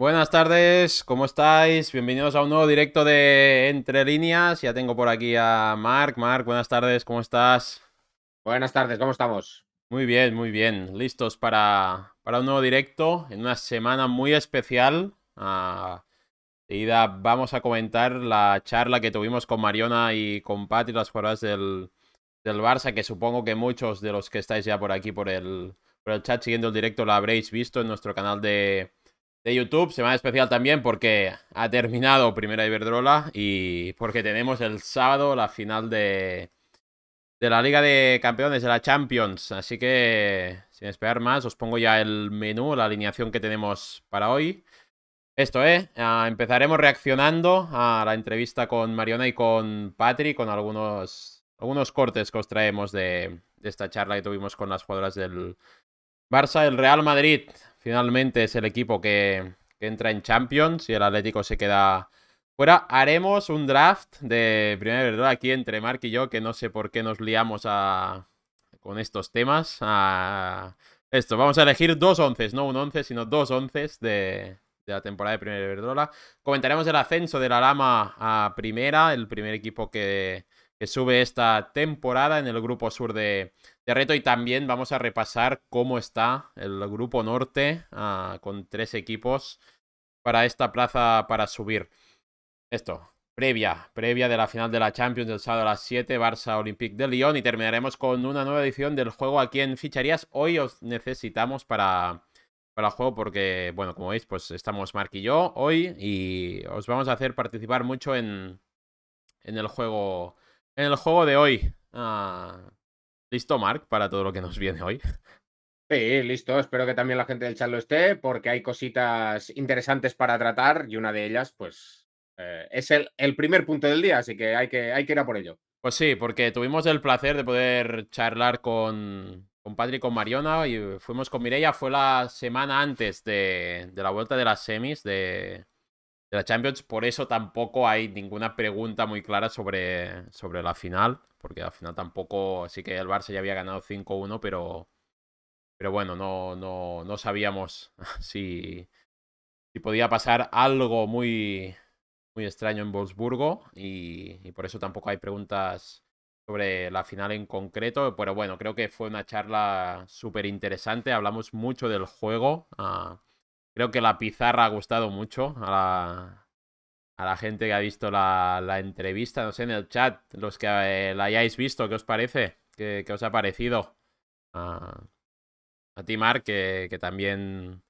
Buenas tardes, ¿cómo estáis? Bienvenidos a un nuevo directo de Entre Líneas. Ya tengo por aquí a Marc. Marc, buenas tardes, ¿cómo estás? Buenas tardes, ¿cómo estamos? Muy bien, muy bien. Listos para, para un nuevo directo en una semana muy especial. Y ah, vamos a comentar la charla que tuvimos con Mariona y con y las jugadoras del, del Barça, que supongo que muchos de los que estáis ya por aquí, por el, por el chat, siguiendo el directo, la habréis visto en nuestro canal de de YouTube. Semana especial también porque ha terminado Primera Iberdrola y porque tenemos el sábado la final de, la Liga de Campeones, de la Champions. Así que, sin esperar más, os pongo ya el menú, la alineación que tenemos para hoy. Esto, ¿eh? Ah, empezaremos reaccionando a la entrevista con Mariona y con Patrick con algunos, algunos cortes que os traemos de, de esta charla que tuvimos con las jugadoras del, Barça, el Real Madrid finalmente es el equipo que, entra en Champions y el Atlético se queda fuera. Haremos un draft de primera verdad aquí entre Mark y yo, que no sé por qué nos liamos a, con estos temas. esto, vamos a elegir dos once, no un once, sino dos once de, la temporada de Primera Iberdrola. Comentaremos el ascenso de la Lama a Primera, el primer equipo que sube esta temporada en el grupo sur de, de reto y también vamos a repasar cómo está el grupo norte ah, con tres equipos para esta plaza para subir. Esto, previa, previa de la final de la Champions del sábado a las 7, Barça Olympique de Lyon y terminaremos con una nueva edición del juego aquí en Ficharías. Hoy os necesitamos para, para el juego porque, bueno, como veis, pues estamos Mark y yo hoy y os vamos a hacer participar mucho en, en el juego en el juego de hoy. Ah, ¿Listo, Mark, para todo lo que nos viene hoy? Sí, listo. Espero que también la gente del chat lo esté, porque hay cositas interesantes para tratar y una de ellas, pues, eh, es el, primer punto del día, así que hay, que hay que ir a por ello. Pues sí, porque tuvimos el placer de poder charlar con, con Patrick, con Mariona y fuimos con Mireia. Fue la semana antes de la vuelta de las semis de, de la Champions. Por eso tampoco hay ninguna pregunta muy clara sobre, sobre la final, porque al final tampoco, así que el Barça ya había ganado 5-1, pero, bueno, no, no, no sabíamos si, podía pasar algo muy, muy extraño en Wolfsburgo y, por eso tampoco hay preguntas sobre la final en concreto, pero bueno, creo que fue una charla súper interesante, hablamos mucho del juego. Ah, Creo que la pizarra ha gustado mucho a la, gente que ha visto la, entrevista. No sé, en el chat, los que eh, la hayáis visto, ¿qué os parece? ¿Qué, os ha parecido? a ti, Mark, que, también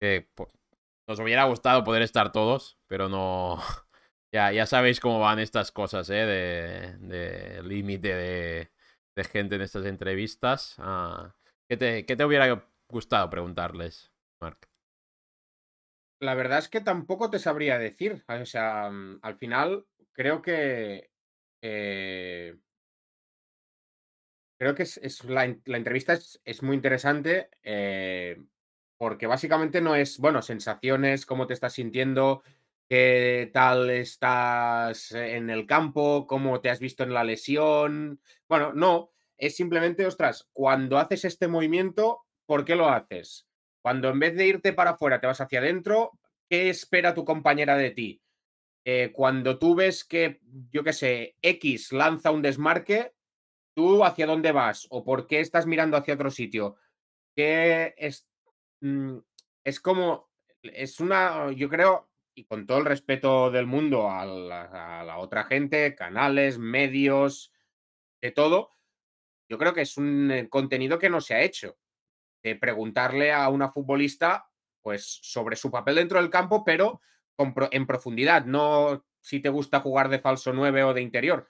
nos hubiera gustado poder estar todos, pero no... Ya, sabéis cómo van estas cosas, ¿eh? De, límite de, gente en estas entrevistas. Ah, ¿qué, te, ¿Qué te hubiera gustado preguntarles, Mark? La verdad es que tampoco te sabría decir. O sea, mm, al final creo que. Eh creo que es, la, entrevista es, muy interesante eh, porque básicamente no es, bueno, sensaciones, cómo te estás sintiendo, qué tal estás en el campo, cómo te has visto en la lesión. Bueno, no, es simplemente, ostras, cuando haces este movimiento, ¿por qué lo haces? Cuando en vez de irte para afuera te vas hacia adentro, ¿qué espera tu compañera de ti? Eh, cuando tú ves que, yo qué sé, X lanza un desmarque, ¿tú hacia dónde vas? ¿O por qué estás mirando hacia otro sitio? Que es, mm, es como, es una, yo creo, y con todo el respeto del mundo a la otra gente, canales, medios, de todo, yo creo que es un eh, contenido que no se ha hecho de preguntarle a una futbolista pues sobre su papel dentro del campo, pero en profundidad, no si te gusta jugar de falso 9 o de interior.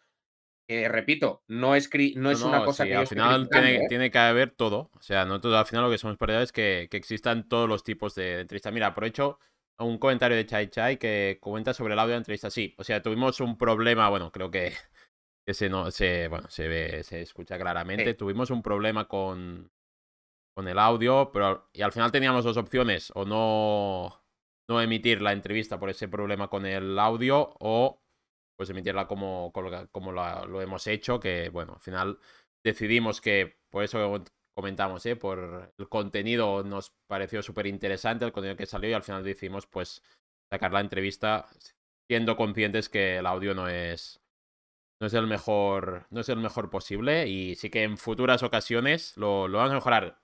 Eh, repito, no es, no es una cosa que... Al final ¿eh? tiene, que haber todo. O sea, nosotros al final lo que somos para es que, existan todos los tipos de, entrevistas. Mira, aprovecho un comentario de Chai Chai que comenta sobre el audio de entrevista. Sí, o sea, tuvimos un problema, bueno, creo que, se, no, se, bueno, se, ve, se escucha claramente. Tuvimos un problema con, con el audio, pero y al final teníamos dos opciones, o no, no emitir la entrevista por ese problema con el audio, o pues emitirla como, como lo hemos hecho, que bueno, al final decidimos que, por eso comentamos, ¿eh? por el contenido nos pareció súper interesante, el contenido que salió, y al final decidimos pues sacar la entrevista siendo conscientes que el audio no es no es el mejor no es el mejor posible y sí que en futuras ocasiones lo, lo vamos a mejorar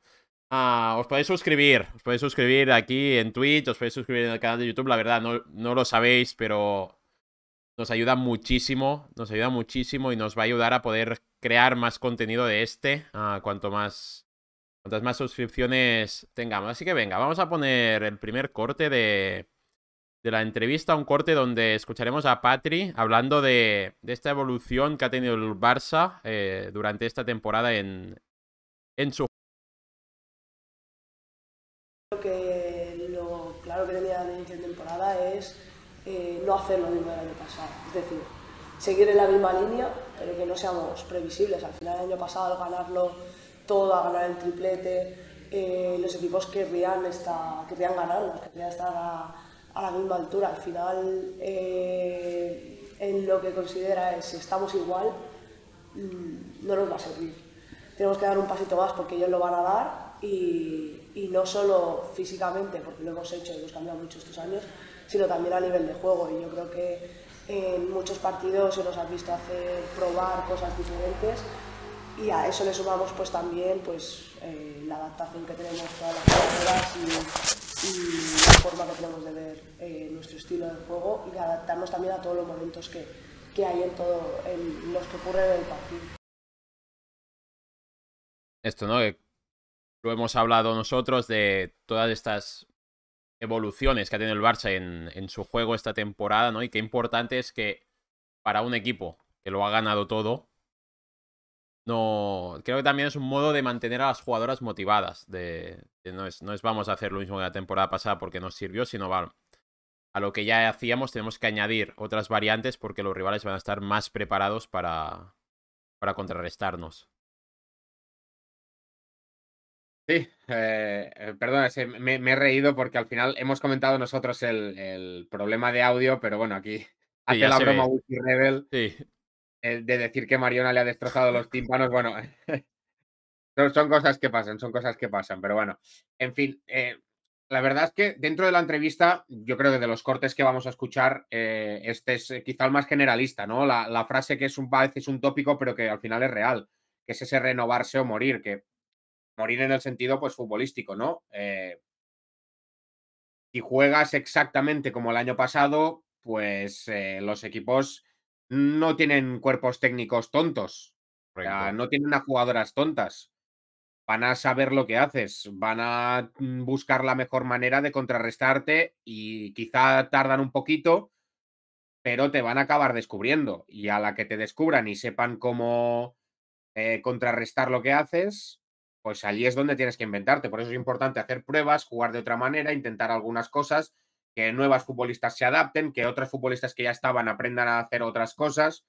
Ah, os podéis suscribir, os podéis suscribir aquí en Twitch, os podéis suscribir en el canal de YouTube, la verdad no, lo sabéis, pero nos ayuda muchísimo, nos ayuda muchísimo y nos va a ayudar a poder crear más contenido de este, cuanto más, cuantas más suscripciones tengamos. Así que venga, vamos a poner el primer corte de, de la entrevista, un corte donde escucharemos a Patri hablando de, esta evolución que ha tenido el Barça eh, durante esta temporada en, en su no hacer lo mismo del año pasado. Es decir, seguir en la misma línea, pero eh, que no seamos previsibles. Al final del año pasado, al ganarlo todo, a ganar el triplete, eh, los equipos querrían, esta, querrían estar a, a la misma altura. Al final, eh, en lo que considera es si estamos igual, mm, no nos va a servir. Tenemos que dar un pasito más porque ellos lo van a dar y, y no solo físicamente, porque lo hemos hecho y hemos cambiado mucho estos años, sino también a nivel de juego. Y yo creo que en muchos partidos se nos ha visto hacer probar cosas diferentes y a eso le sumamos pues también pues, eh, la adaptación que tenemos todas las pruebas y, la forma que tenemos de ver eh, nuestro estilo de juego y adaptarnos también a todos los momentos que, hay en todo en los que ocurre en el partido. Esto, ¿no? lo hemos hablado nosotros de todas estas evoluciones que ha tenido el Barça en, su juego esta temporada, ¿no? Y qué importante es que para un equipo que lo ha ganado todo, no. Creo que también es un modo de mantener a las jugadoras motivadas. De, no, es, vamos a hacer lo mismo que la temporada pasada porque nos sirvió, sino a lo que ya hacíamos tenemos que añadir otras variantes porque los rivales van a estar más preparados para, para contrarrestarnos. Sí, eh, eh, perdón, me, he reído porque al final hemos comentado nosotros el, problema de audio, pero bueno, aquí hace la broma Wiki Rebel eh, de decir que Mariona le ha destrozado los tímpanos. Bueno, son cosas que pasan, son cosas que pasan, pero bueno, en fin, la verdad es que dentro de la entrevista, yo creo que de los cortes que vamos a escuchar, este es quizá el más generalista, ¿no? La, frase que es un, un tópico, pero que al final es real, que es ese renovarse o morir, que morir en el sentido pues futbolístico, ¿no? y eh, si juegas exactamente como el año pasado, pues eh, los equipos no tienen cuerpos técnicos tontos, o sea, no tienen a jugadoras tontas. Van a saber lo que haces, van a mm, buscar la mejor manera de contrarrestarte y quizá tardan un poquito, pero te van a acabar descubriendo. Y a la que te descubran y sepan cómo eh, contrarrestar lo que haces, pues allí es donde tienes que inventarte. Por eso es importante hacer pruebas, jugar de otra manera, intentar algunas cosas, que nuevas futbolistas se adapten, que otros futbolistas que ya estaban aprendan a hacer otras cosas,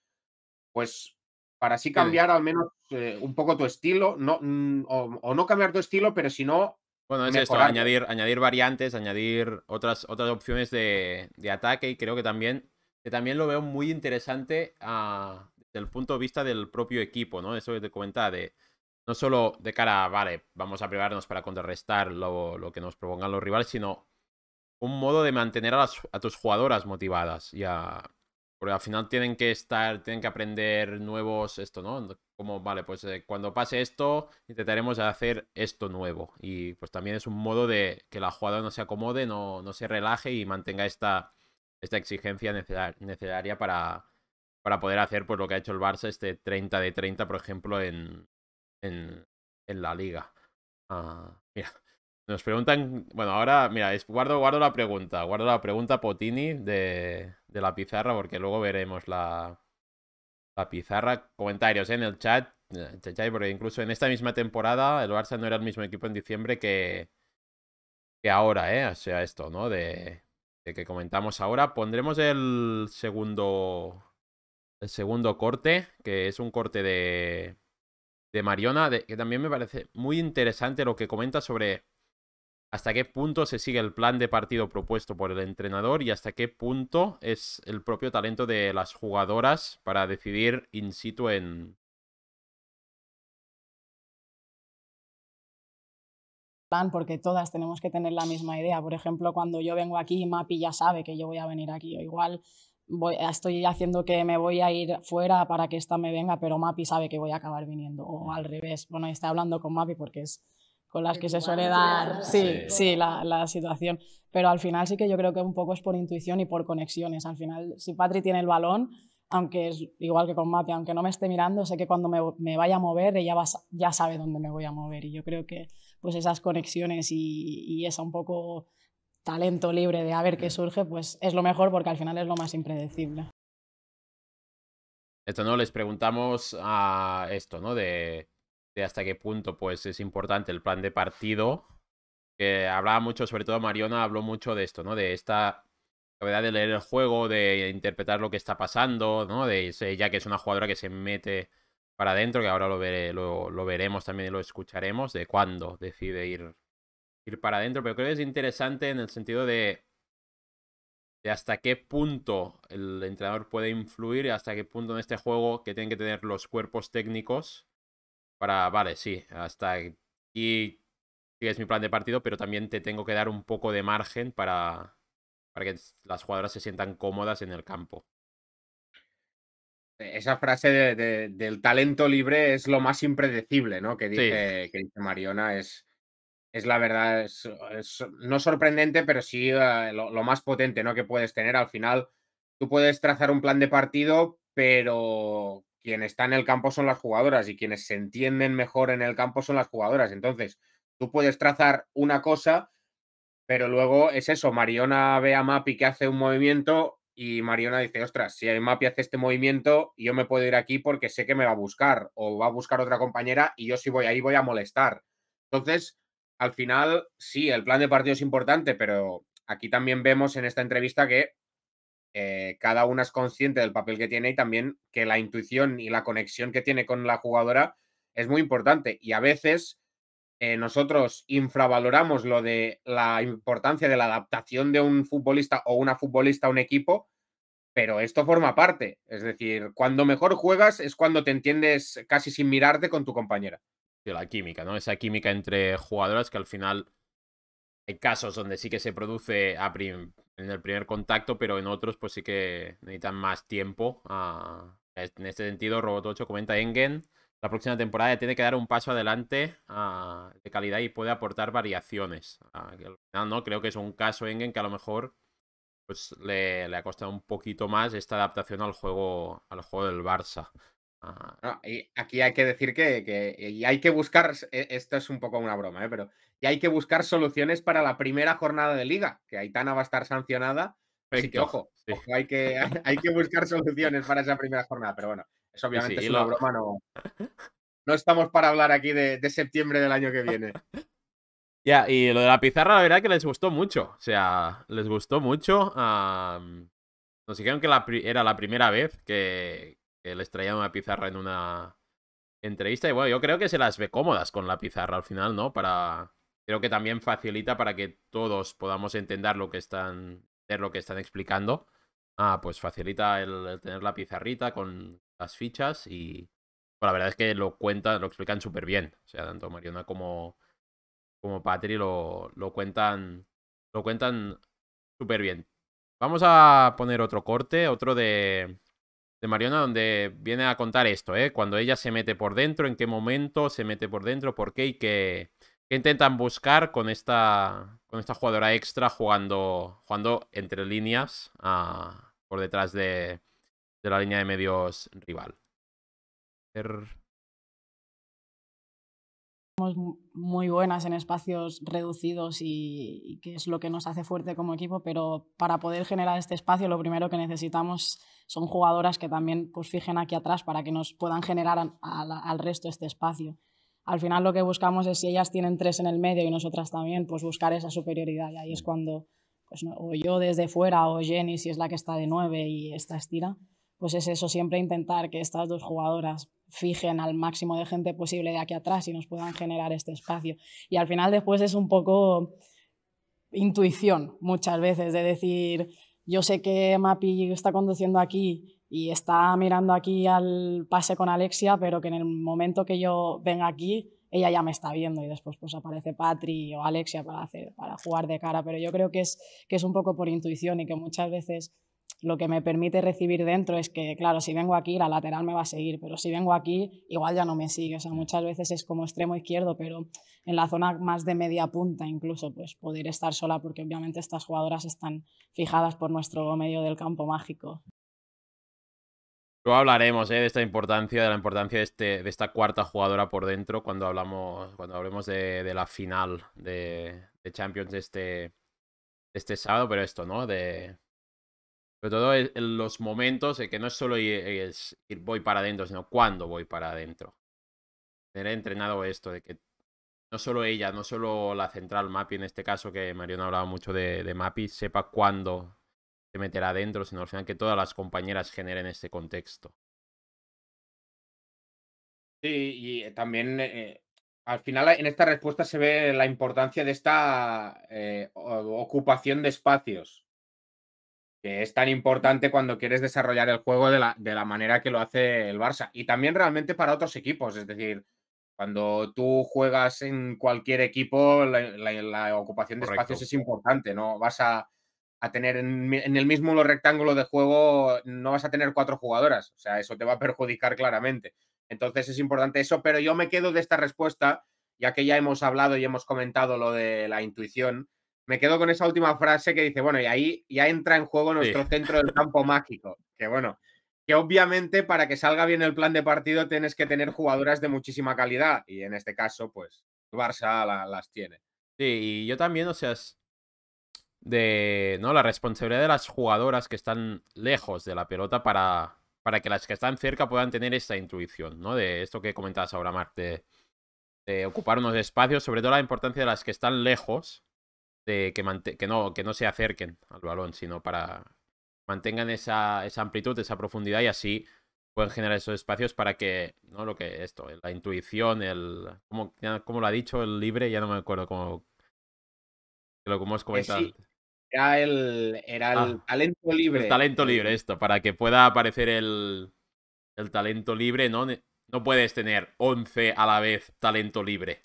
pues para así cambiar al menos eh, un poco tu estilo, no, mm, o, no cambiar tu estilo, pero si no... Bueno, es esto, añadir, variantes, añadir otras, otras opciones de, ataque y creo que también, también lo veo muy interesante ah, desde el punto de vista del propio equipo, ¿no? Eso que te comentaba, de, no solo de cara a, vale, vamos a privarnos para contrarrestar lo, lo que nos propongan los rivales, sino un modo de mantener a, tus jugadoras motivadas y porque al final tienen que estar, tienen que aprender nuevos, esto, ¿no? Como, vale, pues eh, cuando pase esto, intentaremos hacer esto nuevo. Y pues también es un modo de que la jugadora no se acomode, no, no se relaje y mantenga esta, esta exigencia necesaria para, para poder hacer pues, lo que ha hecho el Barça, este 30 de 30, por ejemplo, en, en, la liga. Ah, mira, nos preguntan, bueno, ahora, mira, guardo, guardo la pregunta, guardo la pregunta Potini de, la pizarra porque luego veremos la, la pizarra. Comentarios en el eh, chat, porque incluso en esta misma temporada el Barça no era el mismo equipo en diciembre que, que ahora, ¿eh? O sea, esto, ¿no? De, de que comentamos ahora. Pondremos el segundo, el segundo corte, que es un corte de de Mariona, de, que también me parece muy interesante lo que comenta sobre hasta qué punto se sigue el plan de partido propuesto por el entrenador y hasta qué punto es el propio talento de las jugadoras para decidir in situ en... plan porque todas tenemos que tener la misma idea. Por ejemplo, cuando yo vengo aquí, Mapi ya sabe que yo voy a venir aquí. O igual estoy haciendo que me voy a ir fuera para que esta me venga, pero Mapi sabe que voy a acabar viniendo. O al revés, bueno, está hablando con Mapi porque es con las que se suele dar, sí, sí, la, la, situación. Pero al final sí que yo creo que un poco es por intuición y por conexiones. Al final, si Patri tiene el balón, aunque es igual que con Mapi, aunque no me esté mirando, sé que cuando me, vaya a mover, ella ya sabe dónde me voy a mover. Y yo creo que pues esas conexiones y, y esa un poco talento libre de a ver qué mm. surge, pues es lo mejor porque al final es lo más impredecible. Esto, ¿no? Les preguntamos a esto, ¿no? De, de hasta qué punto, pues, es importante el plan de partido. Que hablaba mucho, sobre todo Mariona habló mucho de esto, ¿no? De esta capacidad de leer el juego, de interpretar lo que está pasando, ¿no? De ya que es una jugadora que se mete para adentro, que ahora lo, veré, lo, lo veremos también y lo escucharemos, de cuándo decide ir ir para adentro, pero creo que es interesante en el sentido de, hasta qué punto el entrenador puede influir, hasta qué punto en este juego que tienen que tener los cuerpos técnicos para, vale, sí, hasta aquí es mi plan de partido, pero también te tengo que dar un poco de margen para, para que las jugadoras se sientan cómodas en el campo. Esa frase de, del talento libre es lo más impredecible, ¿no? Que dice, que dice Mariona, es, es la verdad, es, es no sorprendente, pero sí eh, lo, más potente ¿no? que puedes tener. Al final, tú puedes trazar un plan de partido, pero quien está en el campo son las jugadoras y quienes se entienden mejor en el campo son las jugadoras. Entonces, tú puedes trazar una cosa, pero luego es eso, Mariona ve a Mapi que hace un movimiento y Mariona dice, ostras, si Mapi hace este movimiento, yo me puedo ir aquí porque sé que me va a buscar o va a buscar otra compañera y yo si voy ahí voy a molestar. Entonces, al final, sí, el plan de partido es importante, pero aquí también vemos en esta entrevista que eh, cada una es consciente del papel que tiene y también que la intuición y la conexión que tiene con la jugadora es muy importante. Y a veces eh, nosotros infravaloramos lo de la importancia de la adaptación de un futbolista o una futbolista a un equipo, pero esto forma parte. Es decir, cuando mejor juegas es cuando te entiendes casi sin mirarte con tu compañera la química, ¿no? Esa química entre jugadoras que al final hay casos donde sí que se produce en el primer contacto, pero en otros pues sí que necesitan más tiempo. En este sentido, Robot 8 comenta Engen, la próxima temporada tiene que dar un paso adelante ah, de calidad y puede aportar variaciones. Ah, ¿no? Creo que es un caso Engen que a lo mejor pues le, le, ha costado un poquito más esta adaptación al juego, al juego del Barça y aquí hay que decir que, y hay que buscar, e, esto es un poco una broma, ¿eh? pero y hay que buscar soluciones para la primera jornada de liga, que Aitana va a estar sancionada. así que ojo, hay, que, hay que buscar soluciones para esa primera jornada, pero bueno, eso obviamente es una broma, no, estamos para hablar aquí de, septiembre del año que viene. Ya, y lo de la pizarra, la verdad que les gustó mucho. O sea, les gustó mucho. nos dijeron que era la primera vez que, les traían una pizarra en una entrevista. Y bueno, yo creo que se las ve cómodas con la pizarra al final, ¿no? Para. Creo que también facilita para que todos podamos entender lo que están, lo que están explicando. Ah, pues facilita el, tener la pizarrita con las fichas y. la verdad es que lo cuentan, lo explican súper bien. O sea, tanto Mariona como, como Patri lo, lo cuentan. Lo cuentan súper bien. Vamos a poner otro corte, otro de, de Mariona donde viene a contar esto, ¿eh? Cuando ella se mete por dentro, en qué momento se mete por dentro, por qué y qué, intentan buscar con esta, con esta jugadora extra jugando, jugando entre líneas ah, por detrás de, de, la línea de medios rival. Somos muy buenas en espacios reducidos y, que es lo que nos hace fuerte como equipo, pero para poder generar este espacio lo primero que necesitamos son jugadoras que también pues, fijen aquí atrás para que nos puedan generar al resto este espacio. Al final lo que buscamos es si ellas tienen tres en el medio y nosotras también, pues buscar esa superioridad y ahí es mm. cuando pues, o yo desde fuera o Jenny si es la que está de nueve y esta estira, pues es eso, siempre intentar que estas dos jugadoras fijen al máximo de gente posible de aquí atrás y nos puedan generar este espacio. Y al final después es un poco intuición muchas veces, de decir, yo sé que Mapi está conduciendo aquí y está mirando aquí al pase con Alexia, pero que en el momento que yo venga aquí, ella ya me está viendo y después pues aparece Patri o Alexia para, para jugar de cara, pero yo creo que es, que es un poco por intuición y que muchas veces lo que me permite recibir dentro es que, claro, si vengo aquí, la lateral me va a seguir, pero si vengo aquí, igual ya no me sigue. O sea, muchas veces es como extremo izquierdo, pero en la zona más de media punta incluso, pues poder estar sola, porque obviamente estas jugadoras están fijadas por nuestro medio del campo mágico. Luego hablaremos eh, de esta importancia, de la importancia este, de, esta cuarta jugadora por dentro cuando, hablamos, cuando hablemos de, la final de, Champions de este, este sábado, pero esto, ¿no? De, sobre todo en, los momentos en que no es solo ir, voy para adentro, sino cuándo voy para adentro. Tener entrenado esto de que no solo ella, no solo la central Mapi, en este caso que Mariona hablaba mucho de, Mapi, sepa cuándo se meterá adentro, sino al final que todas las compañeras generen este contexto. Sí, y eh, también eh, al final eh, en esta respuesta se ve la importancia de esta ocupación de espacios es tan importante cuando quieres desarrollar el juego de la, manera que lo hace el Barça. Y también realmente para otros equipos, es decir, cuando tú juegas en cualquier equipo, la, ocupación de espacios es importante, ¿no? Vas a, tener en, en, el mismo rectángulo de juego, no vas a tener cuatro jugadoras, o sea, eso te va a perjudicar claramente. Entonces es importante eso, pero yo me quedo de esta respuesta, ya que ya hemos hablado y hemos comentado lo de la intuición, me quedo con esa última frase que dice, bueno, y ahí ya entra en juego nuestro centro del campo mágico, que bueno, que obviamente para que salga bien el plan de partido tienes que tener jugadoras de muchísima calidad y en este caso, pues Barça las tiene. Sí, y yo también, o sea, de, ¿no? La responsabilidad de las jugadoras que están lejos de la pelota para, para que las que están cerca puedan tener esa intuición, ¿no? De esto que comentabas ahora, Marte de ocupar unos espacios, sobre todo la importancia de las que están lejos que, que, no, que no se acerquen al balón, sino para mantengan esa, amplitud, esa profundidad y así pueden generar esos espacios para que, ¿no? Lo que esto, la intuición, el... ¿Cómo lo ha dicho, el libre, ya no me acuerdo cómo... Lo como hemos eh, comentado. era el, era ah, el talento libre. El talento libre, esto, para que pueda aparecer el, el talento libre, ¿no? No puedes tener 11 a la vez talento libre.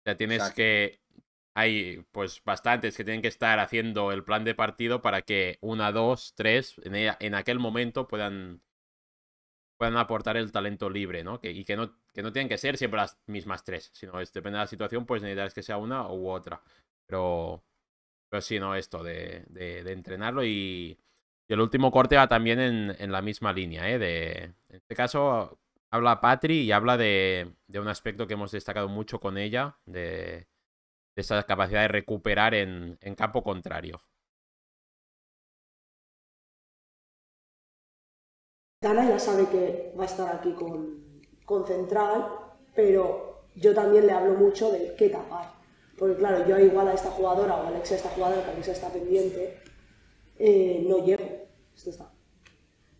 O sea, tienes que hay pues bastantes que tienen que estar haciendo el plan de partido para que una, dos, tres e, en, aquel momento puedan, puedan aportar el talento libre, ¿no? Que, y que no, que no tienen que ser siempre las mismas tres, sino depende de la situación, pues necesitas que sea una u otra. Pero, pero ¿no? Esto de, de, entrenarlo y, y, el último corte va también en, la misma línea, ¿eh? De, en este caso habla Patri y habla de, de un aspecto que hemos destacado mucho con ella, de esa capacidad de recuperar en, campo contrario. Dana ya sabe que va a estar aquí con, Central, pero yo también le hablo mucho del qué tapar. Porque claro, yo igual a esta jugadora o a Alexia esta jugadora, que Alexa está pendiente, eh, no llevo.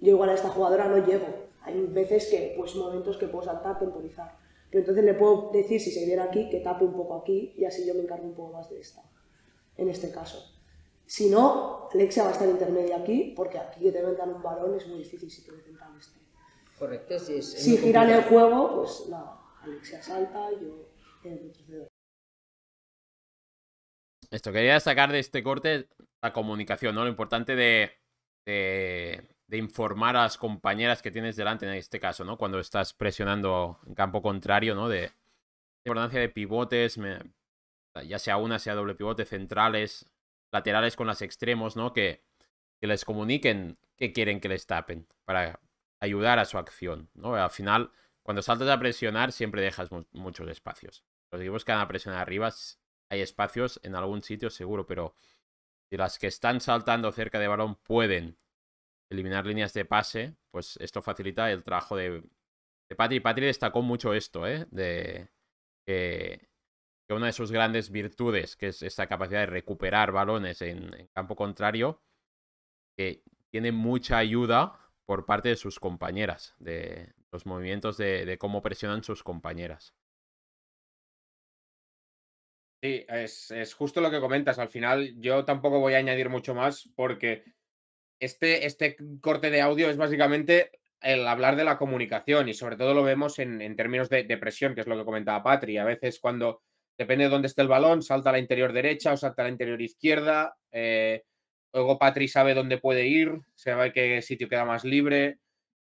Yo igual a esta jugadora no llego. Hay veces que, pues momentos que puedo saltar, temporizar. Pero entonces le puedo decir, si se viene aquí, que tape un poco aquí y así yo me encargo un poco más de esta, en este caso. Si no, Alexia va a estar intermedia aquí, porque aquí que te un varón es muy difícil si te intentan este. Correcto, sí, si es. giran el juego, pues la Alexia salta, y yo Esto, quería sacar de este corte la comunicación, ¿no? Lo importante de de informar a las compañeras que tienes delante en este caso, ¿no? Cuando estás presionando en campo contrario, ¿no? De, importancia de pivotes, ya sea una, sea doble pivote, centrales, laterales con las extremos, ¿no? Que, les comuniquen qué quieren que les tapen para ayudar a su acción, ¿no? Al final, cuando saltas a presionar, siempre dejas muchos espacios. Los equipos que van a presionar arriba, hay espacios en algún sitio seguro, pero si las que están saltando cerca de balón pueden eliminar líneas de pase, pues esto facilita el trabajo de, de Patri. Patri destacó mucho esto, ¿eh? De que, una de sus grandes virtudes, que es esta capacidad de recuperar balones en, campo contrario, que tiene mucha ayuda por parte de sus compañeras, de los movimientos de, cómo presionan sus compañeras. Sí, es, justo lo que comentas. Al final yo tampoco voy a añadir mucho más porque este, este, corte de audio es básicamente el hablar de la comunicación y sobre todo lo vemos en, términos de, presión, que es lo que comentaba Patri. A veces cuando depende de dónde esté el balón, salta a la interior derecha o salta a la interior izquierda. Eh, luego Patri sabe dónde puede ir, sabe qué sitio queda más libre.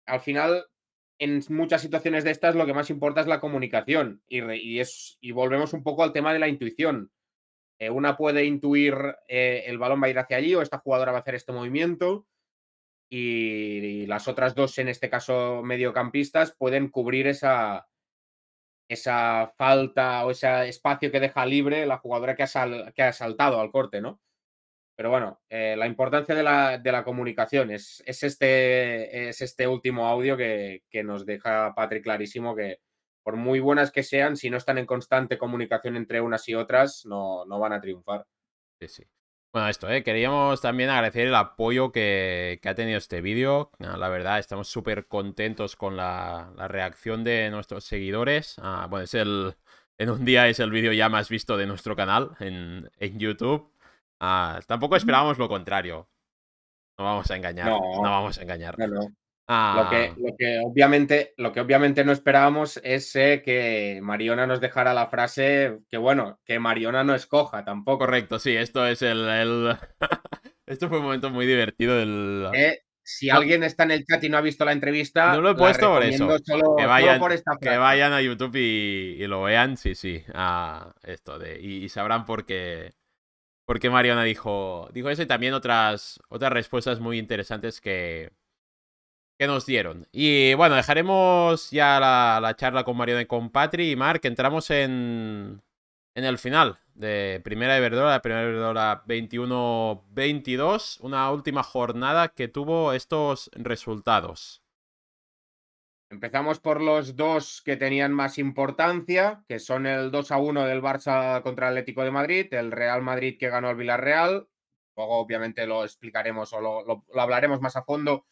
Al final, en muchas situaciones de estas, lo que más importa es la comunicación y, y volvemos un poco al tema de la intuición. Eh, una puede intuir eh, el balón va a ir hacia allí o esta jugadora va a hacer este movimiento y, las otras dos, en este caso mediocampistas, pueden cubrir esa, esa falta o ese espacio que deja libre la jugadora que ha, que ha saltado al corte, ¿no? Pero bueno, eh, la importancia de la, comunicación es, este, es este último audio que, que nos deja Patrick clarísimo que, por muy buenas que sean, si no están en constante comunicación entre unas y otras, no, no van a triunfar. Sí, sí. Bueno, esto, ¿eh? queríamos también agradecer el apoyo que, ha tenido este vídeo. Ah, la verdad, estamos súper contentos con la, reacción de nuestros seguidores. Ah, bueno, es el, en un día es el vídeo ya más visto de nuestro canal en, YouTube. Ah, tampoco esperábamos lo contrario. No vamos a engañar. No, vamos a engañar. no. Ah. Lo, que, obviamente, lo que obviamente no esperábamos es eh, que Mariona nos dejara la frase que, bueno, que Mariona no escoja tampoco. Correcto, sí, esto es el. esto fue un momento muy divertido. si alguien está en el chat y no ha visto la entrevista. No lo he puesto por eso. que, vayan, que vayan a YouTube y, lo vean, sí, sí. esto de, y, sabrán por qué. Porque Mariona dijo, dijo eso y también otras, otras respuestas muy interesantes que, nos dieron. Y bueno, dejaremos ya la, charla con Mario y con Patri y Mark. Entramos en, en el final de Primera Iberdrola, Primera Verdora 21-22. Una última jornada que tuvo estos resultados. Empezamos por los dos que tenían más importancia, que son el 2 a 1 del Barça contra el Atlético de Madrid, el Real Madrid que ganó al Villarreal. Luego, obviamente, lo explicaremos o lo hablaremos más a fondo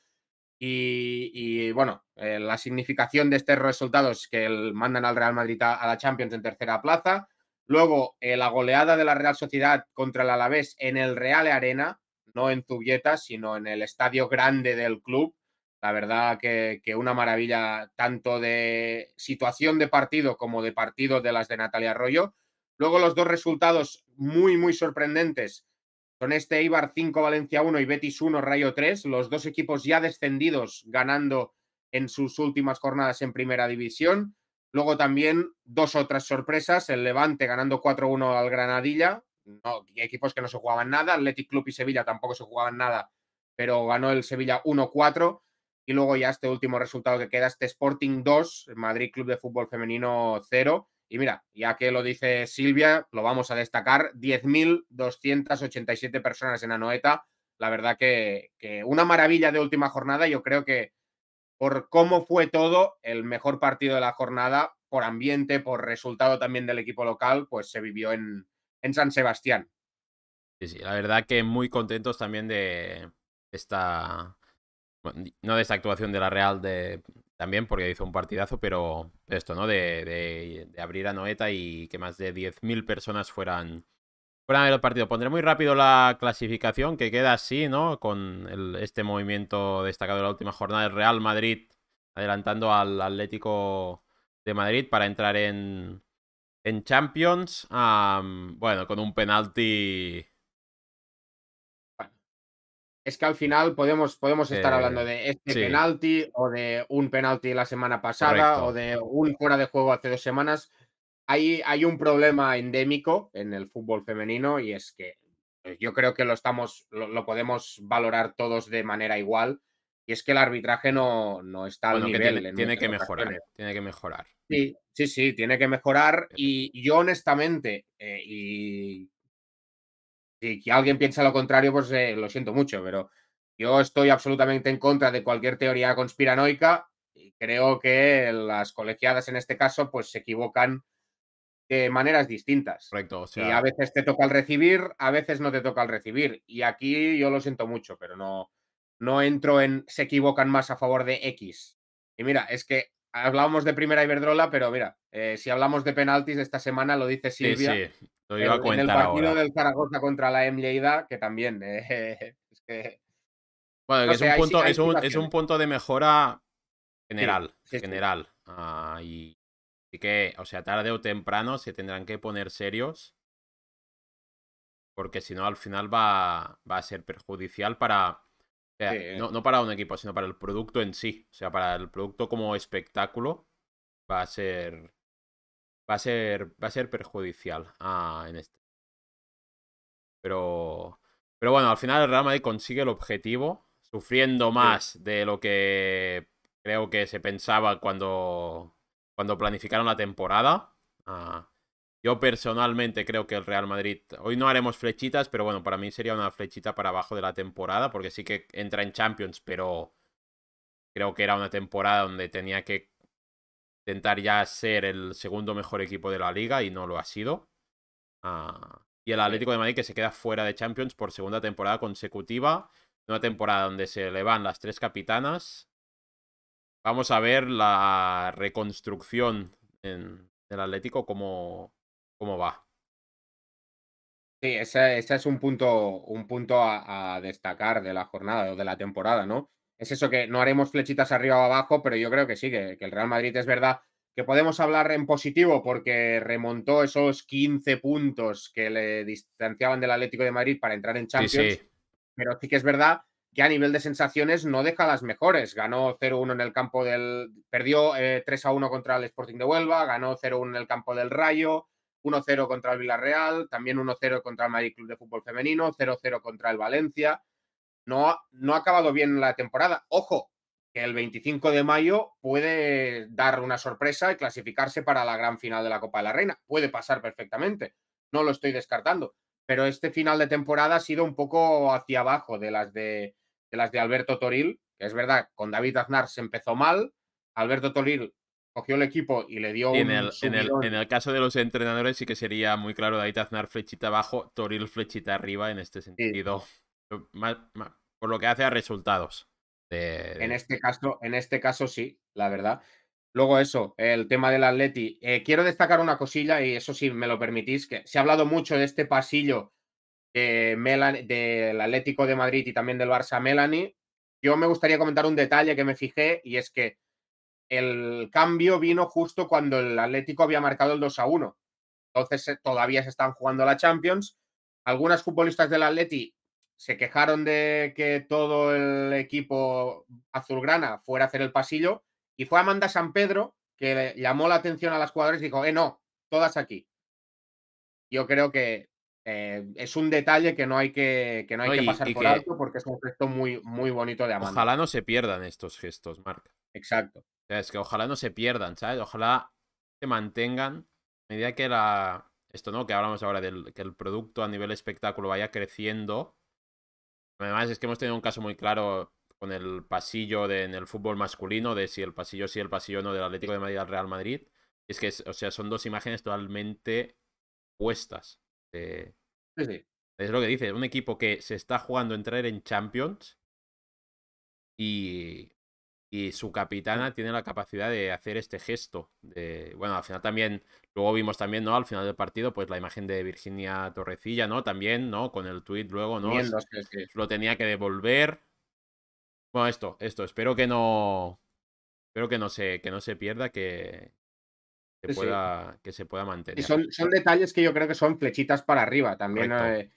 y, bueno, eh, la significación de estos resultados que el, mandan al Real Madrid a, la Champions en tercera plaza. Luego, eh, la goleada de la Real Sociedad contra el Alavés en el Real Arena, no en Zubieta, sino en el estadio grande del club. La verdad que, que, una maravilla tanto de situación de partido como de partido de las de Natalia Arroyo. Luego los dos resultados muy, muy sorprendentes con este Eibar 5, Valencia 1 y Betis 1, Rayo 3, los dos equipos ya descendidos ganando en sus últimas jornadas en primera división. Luego también dos otras sorpresas, el Levante ganando 4-1 al Granadilla, equipos que no se jugaban nada, Athletic Club y Sevilla tampoco se jugaban nada, pero ganó el Sevilla 1-4 y luego ya este último resultado que queda, este Sporting 2, Madrid Club de Fútbol Femenino 0 y mira, ya que lo dice Silvia, lo vamos a destacar, 10.287 personas en Anoeta. La verdad que, una maravilla de última jornada. Yo creo que por cómo fue todo, el mejor partido de la jornada, por ambiente, por resultado también del equipo local, pues se vivió en, en San Sebastián. Sí, sí, la verdad que muy contentos también de esta, no de esta actuación de la Real de, también porque hizo un partidazo, pero esto, ¿no? De, abrir a Noeta y que más de 10.000 personas fueran, fueran a ver el partido. Pondré muy rápido la clasificación que queda así, ¿no? Con este movimiento destacado de la última jornada del Real Madrid, adelantando al Atlético de Madrid para entrar en, en Champions. bueno, con un penalti es que al final podemos, podemos estar eh, hablando de este penalti o de un penalti la semana pasada o de un fuera de juego hace dos semanas. Hay, hay un problema endémico en el fútbol femenino y es que eh, yo creo que lo estamos, lo, podemos valorar todos de manera igual. Y es que el arbitraje no, no está al nivel. tiene, que mejorar, tiene que mejorar. Sí, sí, sí, tiene que mejorar. Y yo honestamente, eh, y si alguien piensa lo contrario, pues eh, lo siento mucho, pero yo estoy absolutamente en contra de cualquier teoría conspiranoica y creo que las colegiadas en este caso pues se equivocan de maneras distintas. Correcto. Y a veces te toca al recibir, a veces no te toca al recibir. Y aquí yo lo siento mucho, pero no, no entro en se equivocan más a favor de X. Y mira, es que hablábamos de primera Iberdrola, pero mira, eh, si hablamos de penaltis esta semana, lo dice Silvia. Sí, sí. Lo iba en, el partido del Zaragoza contra la Lleida, que también eh, es que. Bueno, es, un punto, de mejora general. general. Ah, y, que, o sea, tarde o temprano se tendrán que poner serios. Porque si no, al final va, va a ser perjudicial para, no, para un equipo, sino para el producto en sí. O sea, para el producto como espectáculo va a ser. Va a ser. Va a ser perjudicial en este. Pero. Pero bueno, al final el Real Madrid consigue el objetivo. Sufriendo más de lo que creo que se pensaba cuando. cuando planificaron la temporada. Ah, yo personalmente creo que el Real Madrid, hoy no haremos flechitas, pero bueno, para mí sería una flechita para abajo de la temporada, porque sí que entra en Champions, pero creo que era una temporada donde tenía que intentar ya ser el segundo mejor equipo de la liga y no lo ha sido. Ah, y el Atlético de Madrid que se queda fuera de Champions por segunda temporada consecutiva, una temporada donde se le van las tres capitanas. Vamos a ver la reconstrucción en, del Atlético como cómo va. Sí, ese, es un punto, un punto a, destacar de la jornada o de la temporada, ¿no? Es eso que no haremos flechitas arriba o abajo, pero yo creo que sí, que, el Real Madrid es verdad que podemos hablar en positivo porque remontó esos 15 puntos que le distanciaban del Atlético de Madrid para entrar en Champions. Pero sí que es verdad que a nivel de sensaciones no deja las mejores. Ganó 0-1 en el campo del. Perdió 3-1 eh, contra el Sporting de Huelva, ganó 0-1 en el campo del Rayo, 1-0 contra el Villarreal, también 1-0 contra el Madrid Club de Fútbol Femenino, 0-0 contra el Valencia. No, no ha acabado bien la temporada. Ojo, que el 25 de mayo puede dar una sorpresa y clasificarse para la gran final de la Copa de la Reina. Puede pasar perfectamente, no lo estoy descartando. Pero este final de temporada ha sido un poco hacia abajo de las de, las de Alberto Toril, es verdad, con David Aznar se empezó mal. Alberto Toril cogió el equipo y le dio un el, en, el, caso de los entrenadores sí que sería muy claro David taznar flechita abajo, Toril flechita arriba en este sentido. por lo que hace a resultados. En, este caso, en este caso sí, la verdad. Luego eso, el tema del Atleti. Eh, quiero destacar una cosilla y eso sí, me lo permitís, que se ha hablado mucho de este pasillo de del Atlético de Madrid y también del Barça Melanie. Yo me gustaría comentar un detalle que me fijé y es que el cambio vino justo cuando el Atlético había marcado el 2 a 1. Entonces eh, todavía se están jugando la Champions. Algunas futbolistas del Atleti se quejaron de que todo el equipo azulgrana fuera a hacer el pasillo y fue Amanda San Pedro que llamó la atención a las jugadoras y dijo, eh, no, todas aquí. Yo creo que eh, es un detalle que no hay que, no pasar por alto porque es un gesto muy, muy bonito de Amanda. Ojalá no se pierdan estos gestos, Marc. Exacto sea, es que ojalá no se pierdan, ¿sabes? Ojalá se mantengan a medida que la... Esto, ¿no? Que hablamos ahora del que el producto a nivel espectáculo vaya creciendo. Además, es que hemos tenido un caso muy claro con el pasillo en el fútbol masculino, de si el pasillo sí, el pasillo no, del Atlético de Madrid al Real Madrid. Es que, o sea, son dos imágenes totalmente puestas. Eh. Es lo que dice, un equipo que se está jugando entrar en Champions y y su capitana tiene la capacidad de hacer este gesto. De, bueno, al final también, luego vimos también, ¿no? Al final del partido, pues la imagen de Virginia Torrecilla, ¿no? También, ¿no? Con el tuit luego, ¿no? Lo tenía que devolver. Bueno, esto, esto, espero que no. Espero que no se, que no se pierda, que, pueda, que se pueda mantener. Y son, son detalles que yo creo que son flechitas para arriba también. Eh,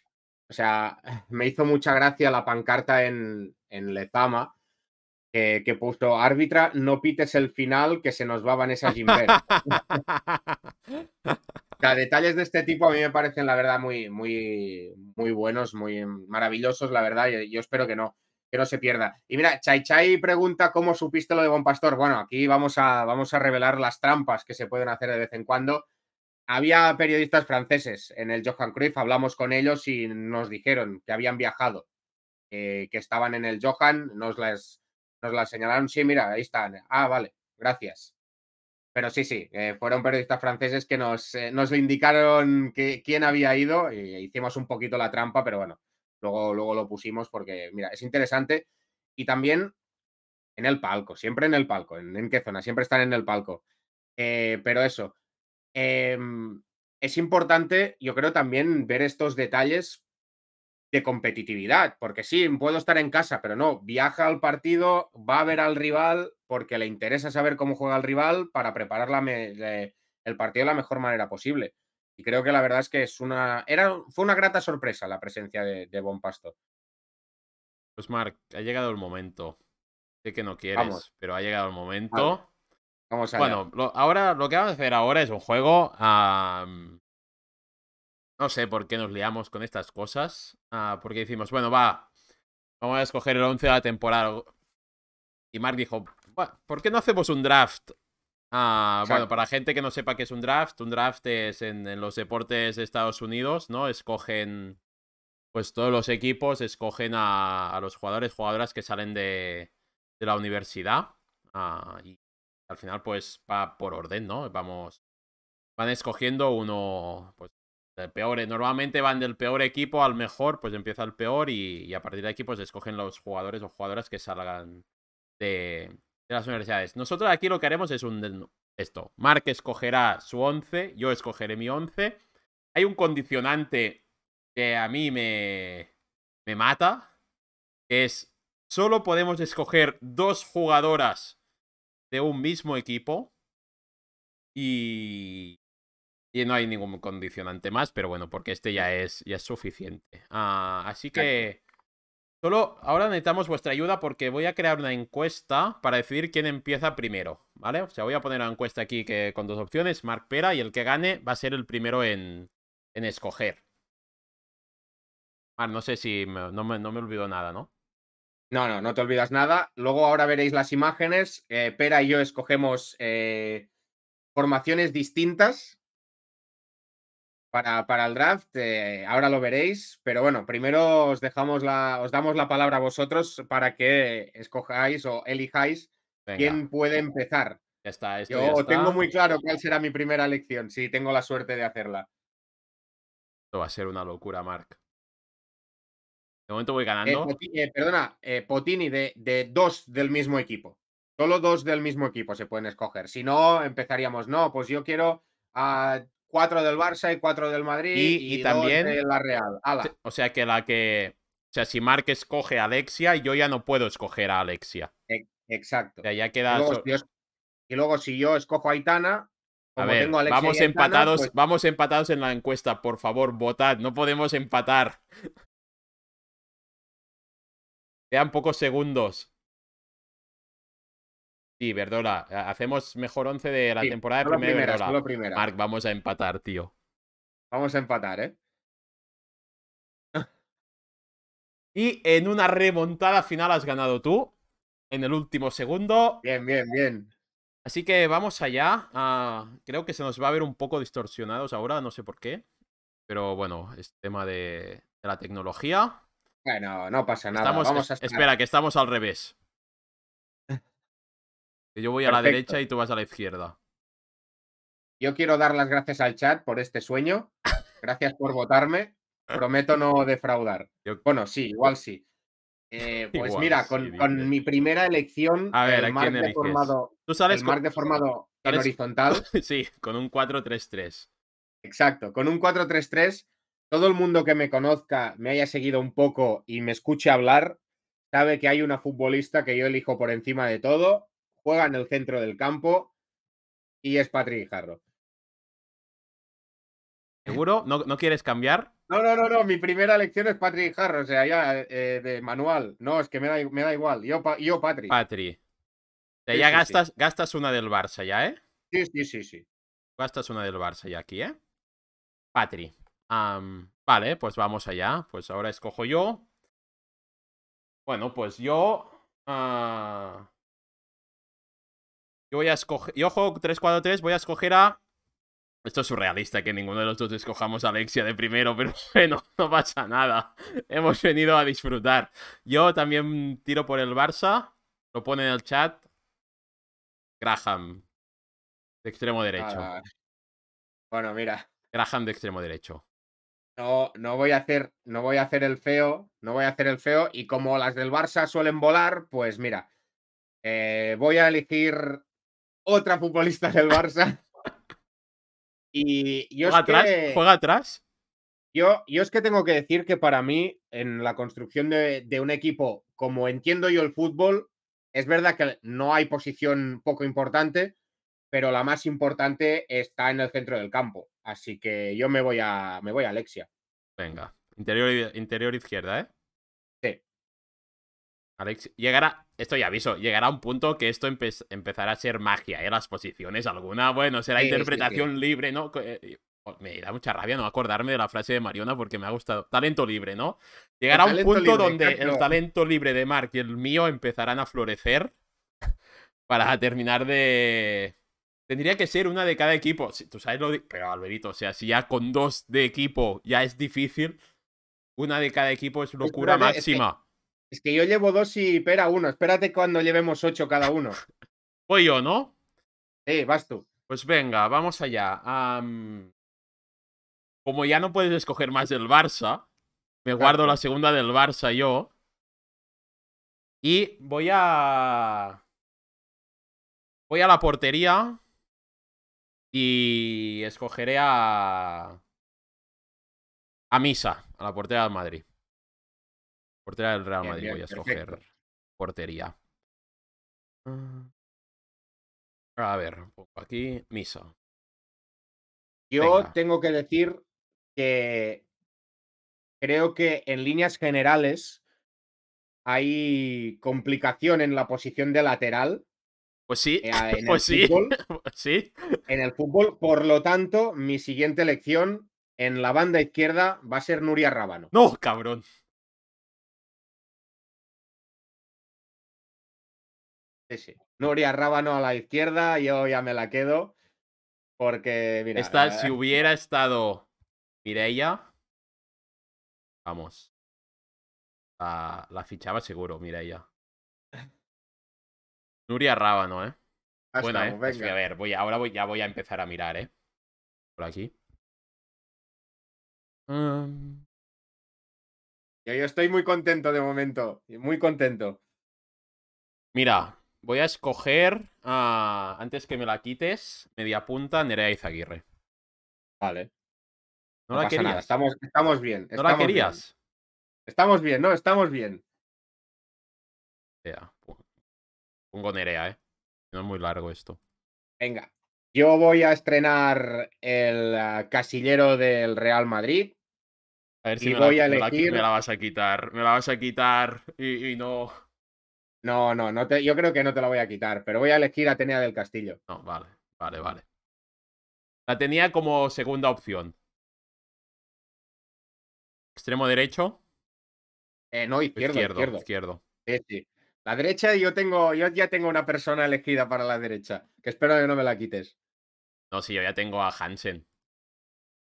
o sea, me hizo mucha gracia la pancarta en, en Lezama que puso árbitra, no pites el final que se nos va esas Gimbert. detalles de este tipo a mí me parecen, la verdad, muy, muy, muy buenos, muy maravillosos, la verdad. Yo, espero que no, que no se pierda. Y mira, Chai Chai pregunta cómo supiste lo de Bon Pastor. Bueno, aquí vamos a, vamos a revelar las trampas que se pueden hacer de vez en cuando. Había periodistas franceses en el Johan Cruyff, hablamos con ellos y nos dijeron que habían viajado, eh, que estaban en el Johan, nos las nos la señalaron, sí, mira, ahí están. Ah, vale, gracias. Pero sí, sí, eh, fueron periodistas franceses que nos, eh, indicaron que, quién había ido e hicimos un poquito la trampa, pero bueno, luego, luego lo pusimos porque, mira, es interesante. Y también en el palco, siempre en el palco, ¿en, qué zona? Siempre están en el palco. Eh, pero eso, em, es importante, yo creo, también ver estos detalles de competitividad, porque sí, puedo estar en casa, pero no, viaja al partido, va a ver al rival porque le interesa saber cómo juega el rival para preparar el partido de la mejor manera posible. Y creo que la verdad es que es una, era, fue una grata sorpresa la presencia de, de Bon Pues Marc, ha llegado el momento. Sé que no quieres, pero ha llegado el momento. Vamos Bueno, ahora lo que vamos a hacer ahora es un juego a no sé por qué nos liamos con estas cosas. Ah, porque decimos, bueno, va, vamos a escoger el 11 de la temporada. Y Mark dijo, ¿por qué no hacemos un draft? Ah, bueno, para gente que no sepa qué es un draft, un draft es en, los deportes de Estados Unidos, ¿no? Escogen, pues todos los equipos escogen a, los jugadores, jugadoras que salen de, de la universidad. Ah, y al final, pues va por orden, ¿no? Vamos, van escogiendo uno, pues peor, eh, normalmente van del peor equipo al mejor, pues empieza el peor y, a partir de aquí pues escogen los jugadores o jugadoras que salgan de, las universidades. Nosotros aquí lo que haremos es un esto. Mark escogerá su 11, yo escogeré mi 11. Hay un condicionante que a mí me, me mata, que es solo podemos escoger dos jugadoras de un mismo equipo y y no hay ningún condicionante más, pero bueno, porque este ya es, es suficiente. Ah, así que solo ahora necesitamos vuestra ayuda porque voy a crear una encuesta para decidir quién empieza primero, ¿vale? O sea, voy a poner una encuesta aquí que, con dos opciones, Mark Pera, y el que gane va a ser el primero en, escoger. Ah, no sé si no, me, no olvido nada, ¿no? No, no, no te olvidas nada. Luego ahora veréis las imágenes. Eh, Pera y yo escogemos eh, formaciones distintas para, para el draft. Eh, ahora lo veréis, pero bueno, primero os dejamos la, os damos la palabra a vosotros para que escojáis o elijáis quién puede empezar. está, Yo tengo muy claro cuál será mi primera elección, si tengo la suerte de hacerla. Esto va a ser una locura, Mark. De momento voy eh, ganando. Eh, perdona, Potini, de, de dos del mismo equipo. Solo dos del mismo equipo se pueden escoger. Si no, empezaríamos, no, pues yo quiero a cuatro del Barça y cuatro del Madrid y, también de la Real. O sea que la que. O sea, si marque escoge a Alexia, yo ya no puedo escoger a Alexia. E, exacto. ya queda. Y luego, si yo escojo a Aitana, tengo a Alexia vamos empatados, pues vamos empatados en la encuesta, por favor, votad, no podemos empatar. Quedan pocos segundos. Sí, Verdola. Hacemos mejor 11 de la temporada de primera, Marc, vamos a empatar, tío. Vamos a empatar, ¿eh? y en una remontada final has ganado tú. En el último segundo. Bien, bien, bien. Así que vamos allá. Ah, creo que se nos va a ver un poco distorsionados ahora, no sé por qué. Pero bueno, es tema de, la tecnología. Bueno, no pasa nada. vamos espera, que estamos al revés yo voy a la derecha y tú vas a la izquierda. Yo quiero dar las gracias al chat por este sueño. Gracias por votarme. Prometo no defraudar. Bueno, sí, igual sí. Eh, pues mira, con, mi primera elección, a el ¿Tú mar deformado horizontal. sí, con un 4-3-3. Exacto, con un 4-3-3, todo el mundo que me conozca, me haya seguido un poco y me escuche hablar, sabe que hay una futbolista que yo elijo por encima de todo juega en el centro del campo y es Patrick Jarro. ¿Seguro? ¿No, ¿No quieres cambiar? No, no, no, no. Mi primera elección es Patrick Jarro, o sea, ya eh, de manual. No, es que me da, igual. Yo, yo Patrick. Patrick. ya gastas, gastas una del Barça ya, ¿eh? Sí, sí, sí, sí. Gastas una del Barça ya aquí, ¿eh? Patri. vale, pues vamos allá. Pues ahora escojo yo. Bueno, pues yo. Ah, voy a escoger... Y ojo, 3 voy a escoger a... Esto es surrealista que ninguno de los dos escojamos a Alexia de primero, pero bueno, no pasa nada. Hemos venido a disfrutar. Yo también tiro por el Barça. Lo pone en el chat. Graham. De extremo derecho. Ah, bueno, mira. Graham de extremo derecho. No, no voy a hacer, no voy a hacer el feo, no voy a hacer el feo. Y como las del Barça suelen volar, pues mira, eh, voy a elegir otra futbolista del Barça. Y yo ¿Juega, atrás? Yo, es que tengo que decir que para mí, en la construcción de, un equipo, como entiendo yo el fútbol, es verdad que no hay posición poco importante, pero la más importante está en el centro del campo. Así que yo me voy a, me voy a Alexia. Venga, interior, interior izquierda, ¿eh? Alex, llegará, esto ya aviso, llegará un punto que esto empezará a ser magia, ¿eh? Las posiciones, alguna, bueno, será interpretación libre, ¿no? Eh, oh, me da mucha rabia no acordarme de la frase de Mariona porque me ha gustado. Talento libre, ¿no? Llegará un punto donde el talento libre de Mark y el mío empezarán a florecer para terminar de... Tendría que ser una de cada equipo. Tú sabes lo Pero Alberito, o sea, si ya con dos de equipo ya es difícil, una de cada equipo es pues locura máxima. Es que yo llevo dos y Pera uno. Espérate cuando llevemos ocho cada uno. Voy yo, ¿no? Eh, vas tú. Pues venga, vamos allá. como ya no puedes escoger más del Barça, me guardo la segunda del Barça yo. Y voy a... Voy a la portería y escogeré a... A Misa, a la portería de Madrid. Portería del Real Madrid voy a escoger. Portería. Ah. A ver, aquí Misa. Yo tengo que decir que creo que en líneas generales hay complicación en la posición de lateral. Pues sí, eh, en el pues Fútbol, pues sí. En el fútbol, por lo tanto, mi siguiente elección en la banda izquierda va a ser Nuria Rábano. No, cabrón. Nuria Rábano a la izquierda, yo ya me la quedo. Porque, mira. Esta, si hubiera estado Mireia. Vamos. La, la fichaba seguro, Mireia. Nuria Rábano, ¿eh? Bueno ¿eh? a ver, voy, ahora voy, ya voy a empezar a mirar, ¿eh? Por aquí. yo estoy muy contento de momento. Muy contento. Mira, Voy a escoger, a, antes que me la quites, media punta Nerea Izaguirre. Vale. No, la querías. Estamos, estamos bien. No la querías. Estamos bien, ¿no? Estamos bien. Pongo Nerea, ¿eh? No es muy largo esto. Venga. Yo voy a estrenar el eh, casillero del Real Madrid. A ver si me, la, vas a quitar. Me la vas a quitar y no. No, no, yo creo que no te la voy a quitar, pero voy a elegir Atenea del Castillo. No, vale, vale, vale. La tenía como segunda opción. ¿Extremo derecho? Eh, no, izquierdo, izquierdo. Izquierdo. Sí, sí. La derecha yo tengo, yo ya tengo una persona elegida para la derecha, que espero que no me la quites. No, sí, yo ya tengo a Hansen.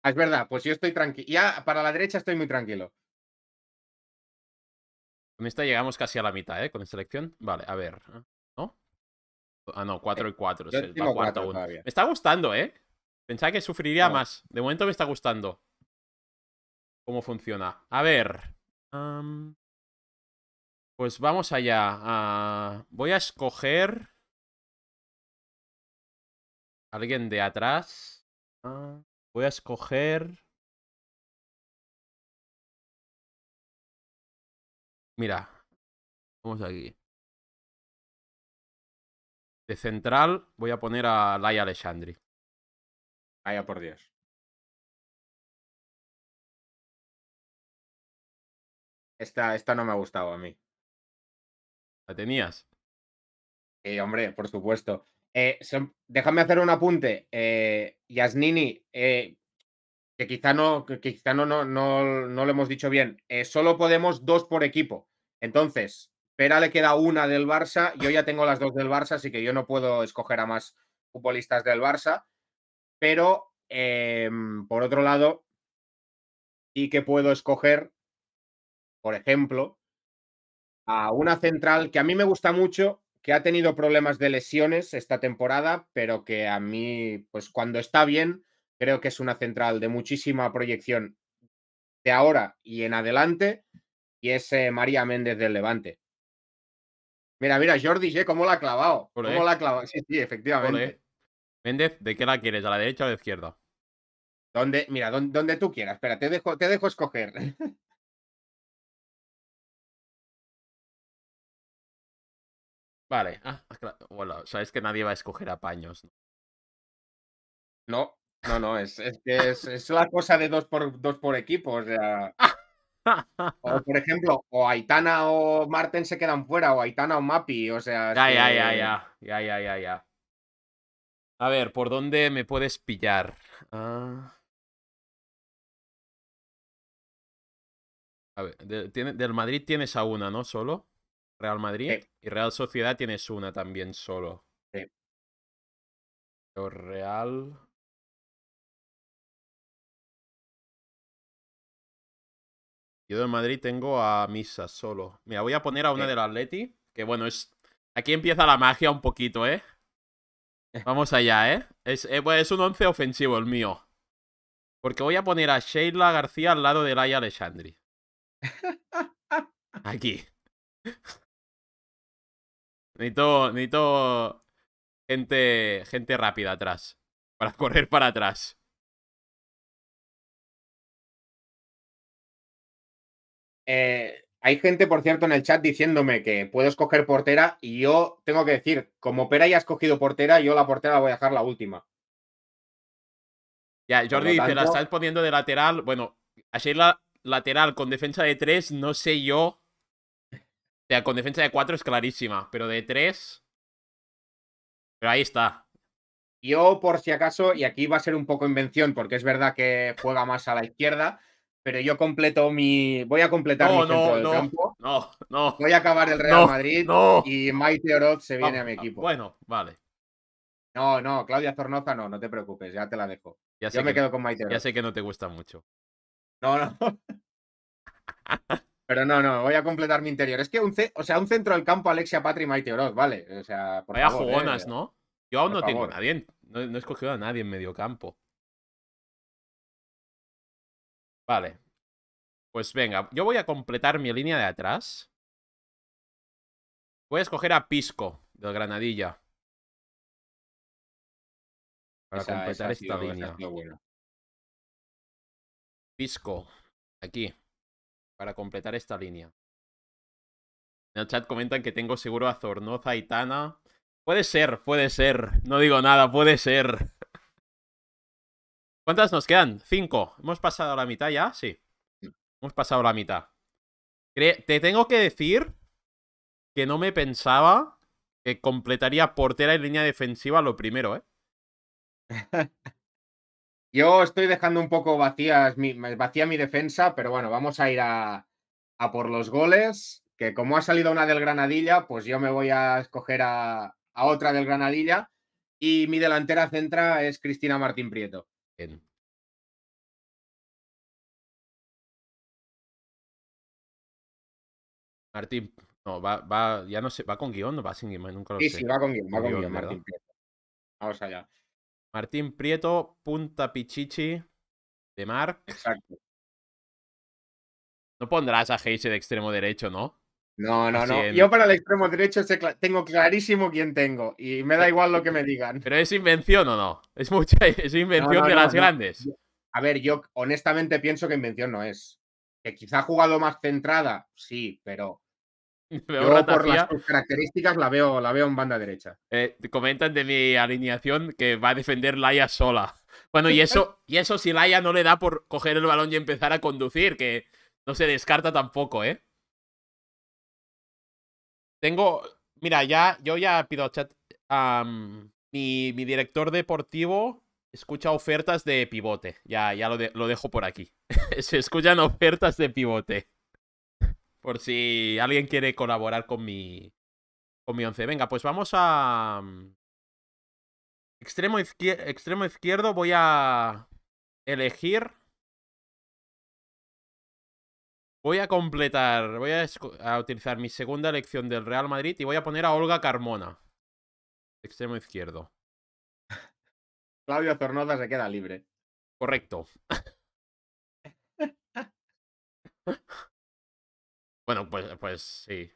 Ah, es verdad, pues yo estoy tranquilo. Ya para la derecha estoy muy tranquilo. Con esta llegamos casi a la mitad, ¿eh? Con selección. Vale, a ver. ¿No? Ah, no, 4 eh, y 4. Me está gustando, ¿eh? Pensaba que sufriría más. De momento me está gustando. Cómo funciona. A ver. Pues vamos allá. Ah, voy a escoger... Alguien de atrás. Ah, voy a escoger... Mira, vamos aquí. De central voy a poner a Laia Alexandri. Vaya por Dios. Esta, no me ha gustado a mí. ¿La tenías? Eh hombre, por supuesto. Eh, déjame hacer un apunte. Eh, Yasnini, eh, que quizá no, que quizá no, no, no, no, lo hemos dicho bien. Eh, solo podemos dos por equipo. Entonces, Pera le queda una del Barça. Yo ya tengo las dos del Barça, así que yo no puedo escoger a más futbolistas del Barça. Pero, em, por otro lado, sí que puedo escoger, por ejemplo, a una central que a mí me gusta mucho, que ha tenido problemas de lesiones esta temporada, pero que a mí, pues cuando está bien, Creo que es una central de muchísima proyección de ahora y en adelante. Y es eh, María Méndez del Levante. Mira, mira, Jordi, ¿eh? ¿cómo la ha clavado? ¿Cómo la ha clavado? Sí, sí, efectivamente. Méndez, ¿de qué la quieres? ¿A la derecha o a la izquierda? Donde, mira, donde, tú quieras. Espera, te dejo, te dejo escoger. Vale. Ah, bueno, sabes que nadie va a escoger a Paños. No, no, no, es, es que es, la cosa de dos por, dos por equipo. O sea. O, por ejemplo, o Aitana o Marten se quedan fuera, o Aitana o Mapi, o sea. Ya, ya, ya, ya, ya, ya, ya, ya. A ver, ¿por dónde me puedes pillar? Ah. A ver, del Madrid tienes a una, ¿no? Solo. Real Madrid. Y Real Sociedad tienes una también solo. Sí. Real. de Madrid tengo a Misa solo. Mira, voy a poner a una de del Atleti. Que bueno, es. Aquí empieza la magia un poquito, ¿eh? Vamos allá, ¿eh? Es, eh, es un once ofensivo el mío. Porque voy a poner a Sheila García al lado de Laia Alexandri. Aquí. Necesito, necesito gente, gente rápida atrás. Para correr para atrás. Eh, hay gente, por cierto, en el chat diciéndome que puedo escoger portera y yo tengo que decir, como Pera ya ha escogido portera, yo la portera la voy a dejar la última. Ya, Jordi se la estás poniendo de lateral. Bueno, así la lateral con defensa de 3, no sé yo. O sea, con defensa de 4 es clarísima, pero de 3... Pero ahí está. Yo, por si acaso, y aquí va a ser un poco invención, porque es verdad que juega más a la izquierda, pero yo completo mi. Voy a completar mi centro del campo. No, no. Voy a acabar el Real Madrid y Maite Oroz se viene a mi ah, ah, equipo. Bueno, vale. No, no, Claudia Zornoza no, no te preocupes, ya te la dejo. Ya yo me quedo con Maite Oroz. Ya sé que no te gusta mucho. No, no. pero no, no, voy a completar mi interior. Es que un, o sea, un centro del campo, Alexia Patri y Maite Oroz, vale. O sea, por Vaya eh. jugonas, ¿no? Yo aún no tengo a nadie. No, he escogido a nadie en medio campo. Vale. Pues venga, yo voy a completar mi línea de atrás. Voy a escoger a Pisco, del Granadilla. Para completar esta línea. Pisco, aquí. Para completar esta línea. En el chat comentan que tengo seguro a Zornoza y Tana. Puede ser, puede ser. No digo nada, puede ser. ¿Cuántas nos quedan? Cinco. ¿Hemos pasado la mitad ya? Sí. Hemos pasado la mitad. Te tengo que decir que no me pensaba que completaría portera y línea defensiva lo primero, ¿eh? Yo estoy dejando un poco vacías vacía mi defensa, pero bueno, vamos a ir a, por los goles. Que como ha salido una del Granadilla, pues yo me voy a escoger a, a otra del Granadilla. Y mi delantera centra es Cristina Martín Prieto. Martín, no, va, va, ya no sé, ¿va con guión no va sin guión? Nunca lo sí, sí, va con guión, va con, Martín Prieto. Vamos allá. Martín Prieto, punta pichichi de mar. Exacto. No pondrás a Heise de extremo derecho, ¿no? No, no, no. Yo para el extremo derecho tengo clarísimo quién tengo y me da igual lo que me digan. Pero es invención o no? Es mucha, es invención de las grandes. A ver, yo honestamente pienso que invención no es. Que quizá ha jugado más centrada, sí, pero por las características la veo, la veo en banda derecha. Eh, comentan de mi alineación que va a defender Laia sola. Bueno, y eso, y eso si Laia no le da por coger el balón y empezar a conducir, que no se descarta tampoco, ¿eh? Tengo. Mira, ya, yo ya pido chat. mi, director deportivo escucha ofertas de pivote. Ya, ya lo, lo dejo por aquí. Se escuchan ofertas de pivote. Por si alguien quiere colaborar con mi. Con mi 11. Venga, pues vamos a. Mm, extremo, extremo izquierdo voy a elegir Voy a completar, voy a, utilizar mi segunda elección del Real Madrid y voy a poner a Olga Carmona. Extremo izquierdo. Claudio Zornoza se queda libre. Correcto. bueno, pues, pues sí.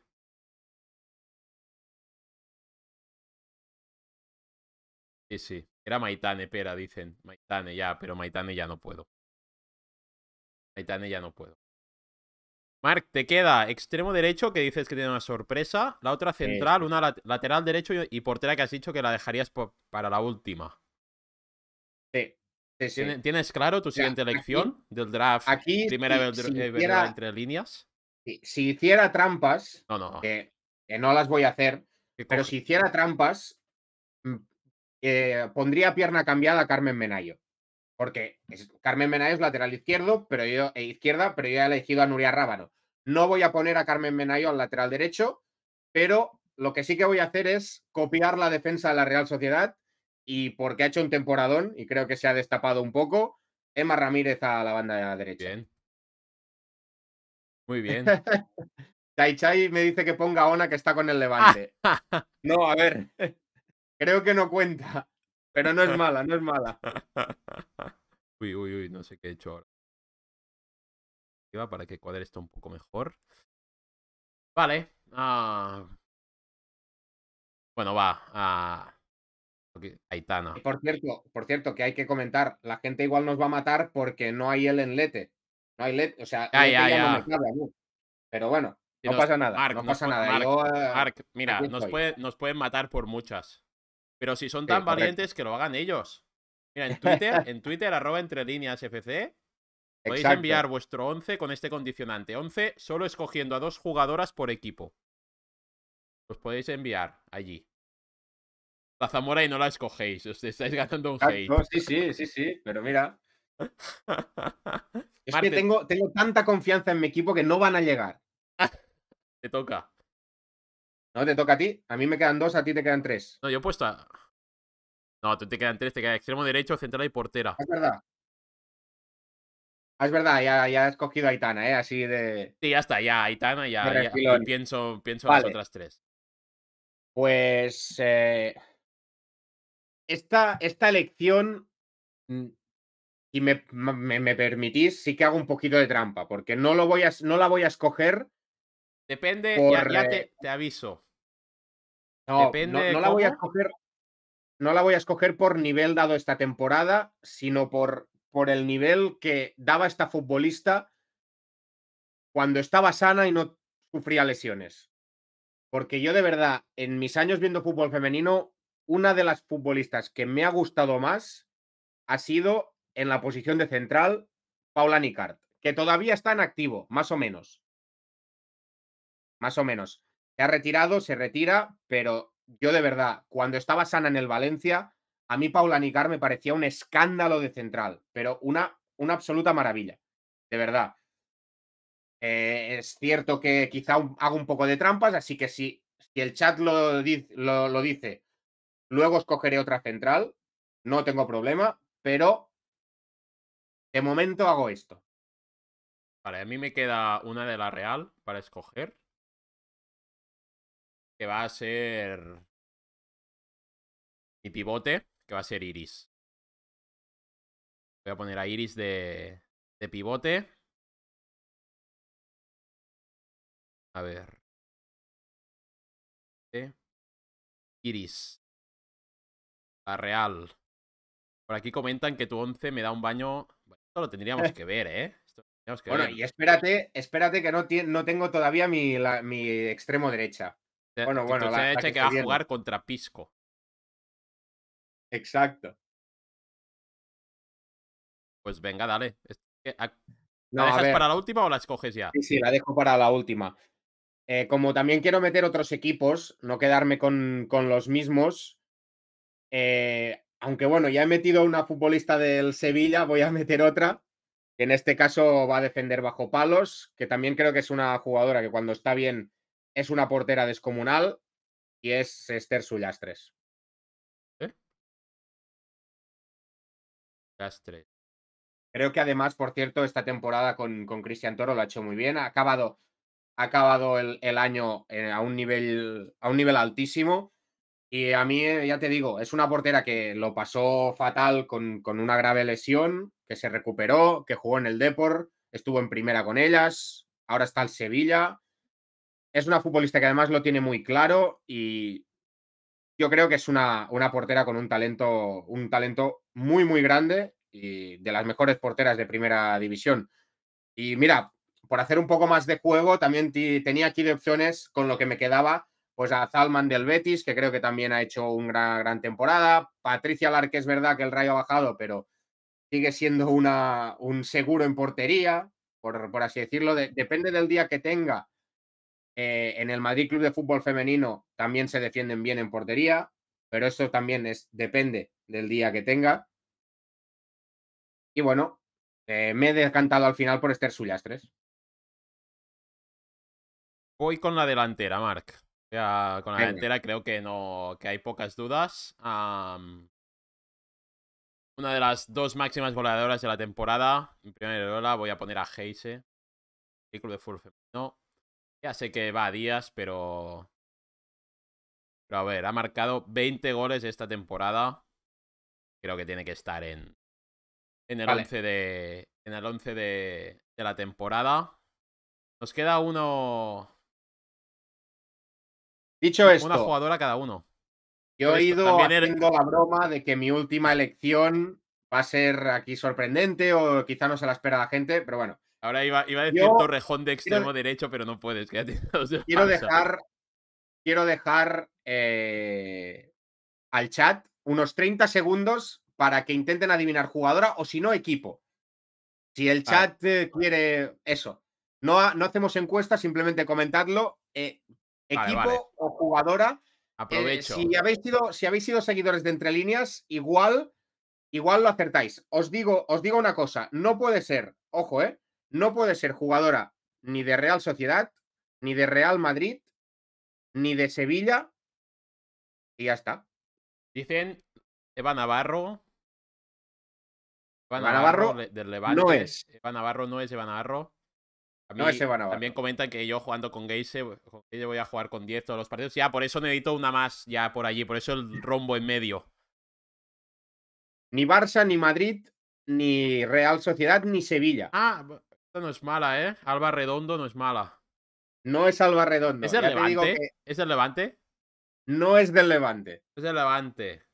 Sí, sí. Era Maitane, pera, dicen. Maitane ya, pero Maitane ya no puedo. Maitane ya no puedo. Mark, te queda extremo derecho, que dices que tiene una sorpresa. La otra central, una lateral derecho y portera que has dicho que la dejarías para la última. Sí. ¿Tienes claro tu siguiente elección del draft? Aquí, primera si, eh, entre líneas. Si, hiciera trampas, no, Que, no las voy a hacer, pero si hiciera trampas, mm, eh, pondría pierna cambiada a Carmen Menayo. Porque es Carmen Menayo lateral izquierdo, pero yo, e izquierda, pero yo he elegido a Nuria Rábano. No voy a poner a Carmen Menayo al lateral derecho, pero lo que sí que voy a hacer es copiar la defensa de la Real Sociedad y porque ha hecho un temporadón y creo que se ha destapado un poco, Emma Ramírez a la banda derecha. Muy bien. Taichai me dice que ponga a Ona que está con el Levante. no, a ver, creo que no cuenta. Pero no es mala, no es mala. uy, uy, uy, no sé qué he hecho ahora. Para que cuadre esto un poco mejor. Vale. Ah. Bueno, va. Ah. Aitana. por cierto, por cierto, que hay que comentar, la gente igual nos va a matar porque no hay el enlete. No hay lete, o sea, pero bueno, no pasa nada. no pasa nada. Eh, mira, nos, nos pueden matar por muchas. Pero si son tan valientes, que lo hagan ellos. Mira, en Twitter, en Twitter, arroba entre líneas FC, podéis enviar vuestro 11 con este condicionante. 11 solo escogiendo a dos jugadoras por equipo. Los podéis enviar allí. La Zamora y no la escogéis, os estáis ganando un hate. sí, sí, sí, sí, pero mira. es que tengo, tengo tanta confianza en mi equipo que no van a llegar. Te toca. No, te toca a ti. A mí me quedan dos, a ti te quedan tres. No, yo he puesto a... No, te quedan tres, te queda extremo derecho, central y portera. Es verdad. Ah, es verdad, ya, ya has cogido a Aitana, ¿eh? Así de. Sí, ya está, ya, Aitana, ya. pienso pienso las otras tres. Pues. Eh, esta, esta elección, mm, si me, me, permitís, sí que hago un poquito de trampa, porque no, lo voy a, no la voy a escoger Depende, ya, te, aviso. No, la voy a escoger. No la voy a escoger por nivel dado esta temporada, sino por, por el nivel que daba esta futbolista cuando estaba sana y no sufría lesiones. Porque yo de verdad, en mis años viendo fútbol femenino, una de las futbolistas que me ha gustado más ha sido en la posición de central, Paula Nicard, que todavía está en activo, más o menos más o menos. Se ha retirado, se retira, pero yo de verdad, cuando estaba sana en el Valencia, a mí Paula Nicar me parecía un escándalo de central, pero una, una absoluta maravilla, de verdad. Eh, es cierto que quizá hago un poco de trampas, así que si, si el chat lo, lo, lo dice, luego escogeré otra central, no tengo problema, pero de momento hago esto. Vale, a mí me queda una de la Real para escoger que va a ser mi pivote, que va a ser Iris. Voy a poner a Iris de, de pivote. A ver. Este. Iris. La real. Por aquí comentan que tu once me da un baño. Bueno, esto lo tendríamos que ver, ¿eh? bueno, y espérate, espérate que no, no tengo todavía mi, mi extremo derecha. Bueno, bueno. la, que, va a jugar contra Pisco. Exacto. Pues venga, dale. Ah, ¿La dejas para la última o la escoges ya? Sí, la dejo para la última. Eh, como también quiero meter otros equipos, no quedarme con, con los mismos. Eh, aunque bueno, ya he metido una futbolista del Sevilla, voy a meter otra, que en este caso va a defender bajo palos, que también creo que es una jugadora que cuando está bien es una portera descomunal y es Esther Sullastres. ¿Eh? Creo que además, por cierto, esta temporada con, con Cristian Toro lo ha hecho muy bien. Ha acabado, ha acabado el, año eh, a, un nivel, a un nivel altísimo. Y a mí, eh, ya te digo, es una portera que lo pasó fatal con, con una grave lesión, que se recuperó, que jugó en el Deport estuvo en primera con ellas, ahora está el Sevilla es una futbolista que además lo tiene muy claro y yo creo que es una, portera con un talento, un talento muy, muy grande y de las mejores porteras de primera división. Y mira, por hacer un poco más de juego, también tenía aquí de opciones con lo que me quedaba, pues a Zalman del Betis, que creo que también ha hecho una gran temporada. Patricia Lar, es verdad que el rayo ha bajado, pero sigue siendo una, un seguro en portería, por, así decirlo. depende del día que tenga eh, en el Madrid Club de Fútbol Femenino también se defienden bien en portería, pero eso también es, depende del día que tenga. Y bueno, eh, me he decantado al final por Esther Sullastres. Voy con la delantera, Marc. con la delantera creo que no que hay pocas dudas. una de las dos máximas goleadoras de la temporada. En primera hora voy a poner a Heise. El club de fútbol femenino. Ya sé que va a días, pero... Pero a ver, ha marcado 20 goles esta temporada. Creo que tiene que estar en, en el 11, de, en el 11 de, la temporada. Nos queda uno... Dicho esto... Una jugadora cada uno. Yo he ido haciendo la broma de que mi última elección va a ser aquí sorprendente o quizá no se la espera la gente, pero bueno. Ahora iba, a decir Torrejón de extremo derecho, pero no puedes. quiero, dejar, quiero dejar eh, al chat unos 30 segundos para que intenten adivinar jugadora o si no, equipo. Si el chat eh, quiere eso. No, no hacemos encuestas, simplemente comentadlo. Eh, equipo o jugadora. Aprovecho. si, habéis sido, si habéis sido seguidores de Entre Líneas, igual, igual lo acertáis. Os digo, os digo una cosa, no puede ser, ojo, ¿eh? no puede ser jugadora ni de Real Sociedad, ni de Real Madrid, ni de Sevilla. Y ya está. Dicen Eva Navarro. Eva, Navarro, No es. Eva Navarro no es Eva Navarro. no es Eva Navarro. También comentan que yo jugando con Geise, con voy a jugar con 10 todos los partidos. Ya, por eso necesito una más ya por allí. Por eso el rombo en medio. Ni Barça, ni Madrid, ni Real Sociedad, ni Sevilla. Ah, no es mala, ¿eh? Alba Redondo no es mala. No es Alba Redondo. ¿Es el Levante? ¿Es Levante? No es del Levante. Es el Levante.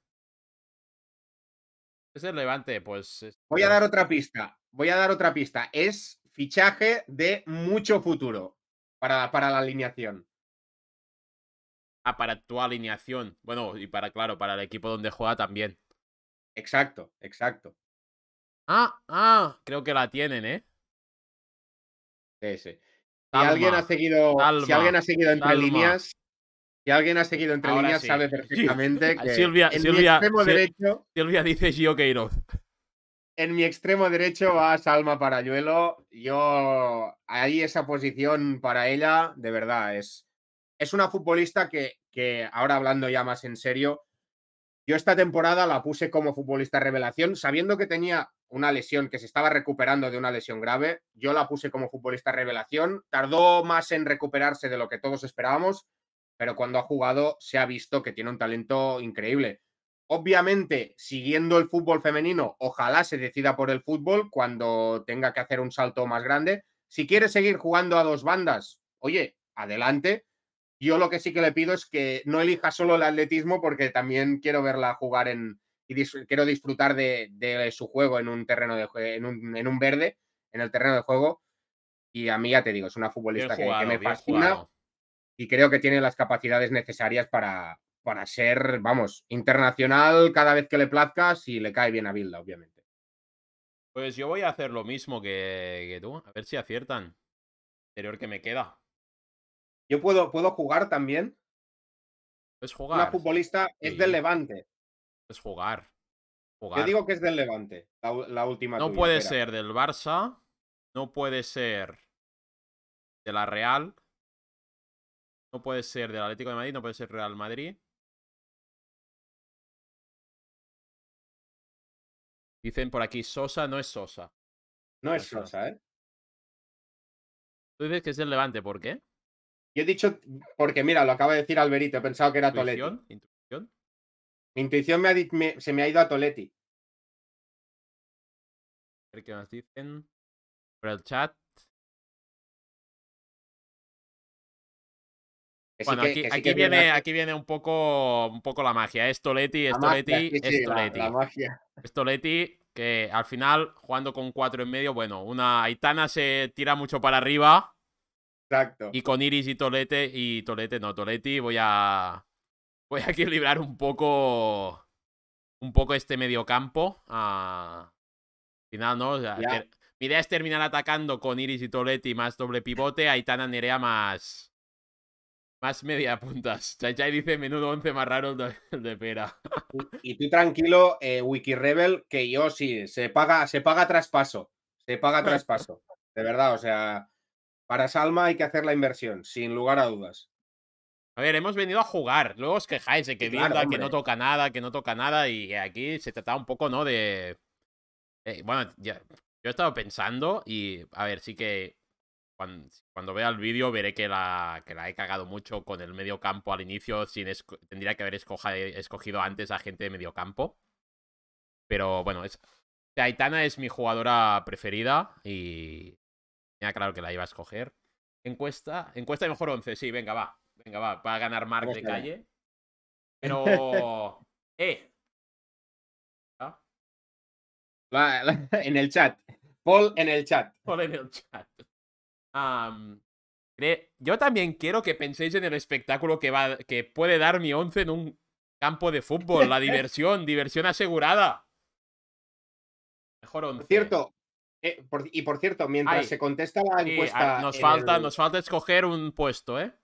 Es el Levante, pues. Voy a pues dar otra pista. Voy a dar otra pista. Es fichaje de mucho futuro para, para la alineación. Ah, para tu alineación. Bueno, y para, claro, para el equipo donde juega también. Exacto, exacto. Ah, ah, creo que la tienen, ¿eh? si alguien ha seguido, alguien ha seguido entre líneas, si alguien ha seguido entre líneas, sabe perfectamente que Silvia, en mi extremo derecho. Silvia dice Gio En mi extremo derecho va Salma Parayuelo. Yo ahí esa posición para ella, de verdad, es, es una futbolista que, que ahora hablando ya más en serio, yo esta temporada la puse como futbolista revelación, sabiendo que tenía una lesión que se estaba recuperando de una lesión grave. Yo la puse como futbolista revelación. Tardó más en recuperarse de lo que todos esperábamos, pero cuando ha jugado se ha visto que tiene un talento increíble. Obviamente, siguiendo el fútbol femenino, ojalá se decida por el fútbol cuando tenga que hacer un salto más grande. Si quiere seguir jugando a dos bandas, oye, adelante. Yo lo que sí que le pido es que no elija solo el atletismo porque también quiero verla jugar en, y quiero disfrutar de, su juego en un terreno en un, verde, en el terreno de juego. Y a mí ya te digo, es una futbolista que, me fascina y creo que tiene las capacidades necesarias para, para ser, vamos, internacional cada vez que le plazcas y le cae bien a Bilda, obviamente. Pues yo voy a hacer lo mismo que, tú, a ver si aciertan. Interior que me queda. Yo puedo, puedo jugar también. es jugar. Una futbolista es del Levante jugar. Yo digo que es del Levante, la, última. No puede ser del Barça, no puede ser de la Real, no puede ser del Atlético de Madrid, no puede ser Real Madrid. Dicen por aquí, Sosa no es Sosa. No, es Sosa. ¿eh? Tú dices que es del Levante, ¿por qué? Yo he dicho, porque mira, lo acaba de decir Alberito, he pensado que era Toledo. ¿Intuición? Mi intuición se me ha ido a Toletti. A ver qué nos dicen por el chat. bueno, aquí, viene, aquí viene un poco, un poco la magia. Es Toletti, es Toletti, es Toletti. Toletti, que al final, jugando con cuatro en medio, bueno, una Aitana se tira mucho para arriba. Exacto. Y con Iris y Tolete, y Tolete, no, Toletti voy a, voy a equilibrar un poco un poco este mediocampo. campo. Ah, al final, ¿no? Mi idea es terminar atacando con Iris y Toletti más doble pivote, Aitana Nerea más más media puntas. ya dice menudo once más raro de, pera. Y tú tranquilo, eh, Wikirebel, que yo sí, se paga, se paga traspaso. Se paga traspaso. De verdad, o sea, para Salma hay que hacer la inversión, sin lugar a dudas. A ver, hemos venido a jugar. Luego os quejáis de que que no toca nada, que no toca nada. Y aquí se trata un poco, ¿no? De. Eh, bueno, ya, yo he estado pensando y, a ver, sí que cuando, vea el vídeo veré que la, que la he cagado mucho con el medio campo al inicio. Sin tendría que haber eh, escogido antes a gente de medio campo. Pero bueno, es, Aitana es mi jugadora preferida y tenía claro que la iba a escoger. Encuesta, encuesta de mejor 11, sí, venga, va. Venga, va, va a ganar Mark de calle. Pero. ¡Eh! ¿Ah? en el chat. Paul en el chat. Paul en el chat. yo también quiero que penséis en el espectáculo que, va, que puede dar mi once en un campo de fútbol. La diversión, diversión asegurada. Mejor once. Eh, por cierto, y por cierto, mientras se contesta la encuesta. nos, falta, nos falta escoger un puesto, ¿eh?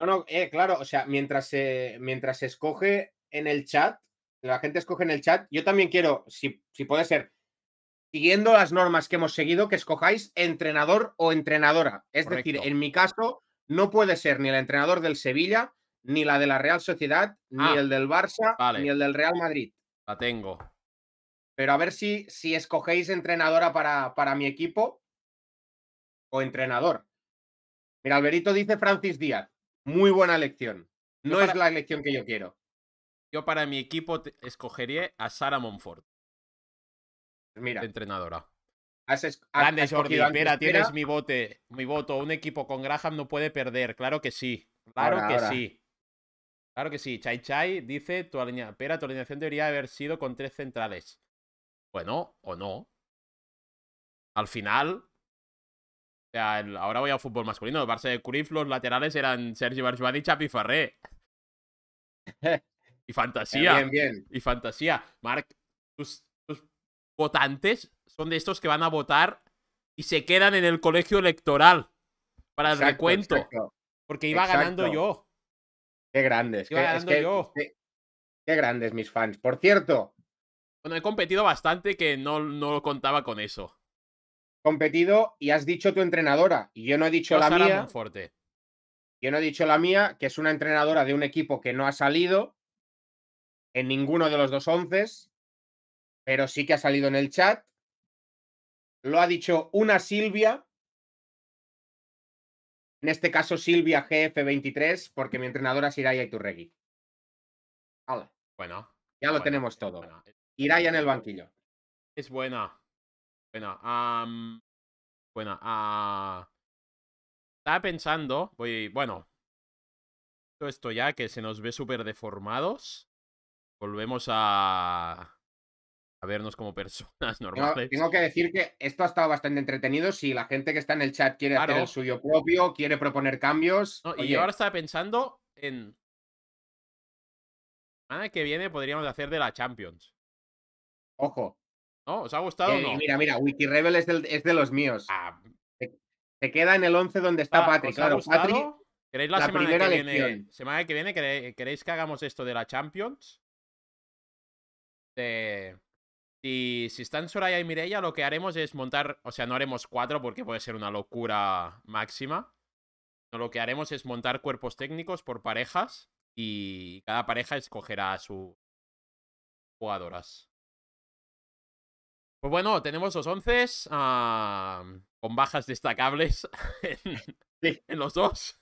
No, no, eh, claro, o sea, mientras se, mientras escoge en el chat, la gente escoge en el chat, yo también quiero, si, puede ser, siguiendo las normas que hemos seguido, que escojáis entrenador o entrenadora. Es decir, en mi caso, no puede ser ni el entrenador del Sevilla, ni la de la Real Sociedad, ni ah. el del Barça, ni el del Real Madrid. La tengo. Pero a ver si, si escogéis entrenadora para, para mi equipo o entrenador. Mira, Alberito dice Francis Díaz. Muy buena elección. No es la elección que yo quiero. Yo para mi equipo escogería a Sara Monfort. Mira. Entrenadora. Grande Jordi, espera, tienes mi bote, mi voto. Un equipo con Graham no puede perder, claro que sí. Claro que sí. Claro que sí. Chai Chai dice, tu pera, tu alineación debería haber sido con tres centrales. Bueno, o no. Al final, ahora voy al fútbol masculino. El Barça de Curif, los laterales eran Sergio Barjuan y Chapi Farré. y fantasía. Bien, bien. Y fantasía. Marc, tus, votantes son de estos que van a votar y se quedan en el colegio electoral para el recuento. Porque iba ganando yo. Qué grandes. Este, qué, grandes mis fans. Por cierto. Bueno, he competido bastante que no, no contaba con eso competido y has dicho tu entrenadora. Y yo no he dicho la mía. Yo no he dicho la mía, que es una entrenadora de un equipo que no ha salido en ninguno de los dos once, pero sí que ha salido en el chat. Lo ha dicho una Silvia. En este caso, Silvia GF23, porque mi entrenadora es Iraya Iturregui. Hola. Bueno. Ya lo tenemos todo. Iraya en el banquillo. Es buena. Bueno, bueno, ah, estaba pensando, voy, bueno, esto ya que se nos ve súper deformados, volvemos a, a vernos como personas normales. Tengo, que decir que esto ha estado bastante entretenido. Si la gente que está en el chat quiere hacer el suyo propio, quiere proponer cambios. y yo ahora estaba pensando en. La semana que viene podríamos hacer de la Champions. Ojo. ¿No? ¿Os ha gustado o eh, no? Mira, mira, Wikirebel es, es de los míos. se, ah. queda en el 11 donde está ah, Patrick. Claro, ¿Queréis la, semana, que viene, semana que viene? ¿Queréis que hagamos esto de la Champions? Si, están Soraya y Mireia, lo que haremos es montar, o sea, no haremos cuatro porque puede ser una locura máxima. lo que haremos es montar cuerpos técnicos por parejas y cada pareja escogerá a sus jugadoras. Pues bueno, tenemos los 11 con bajas destacables en, los dos.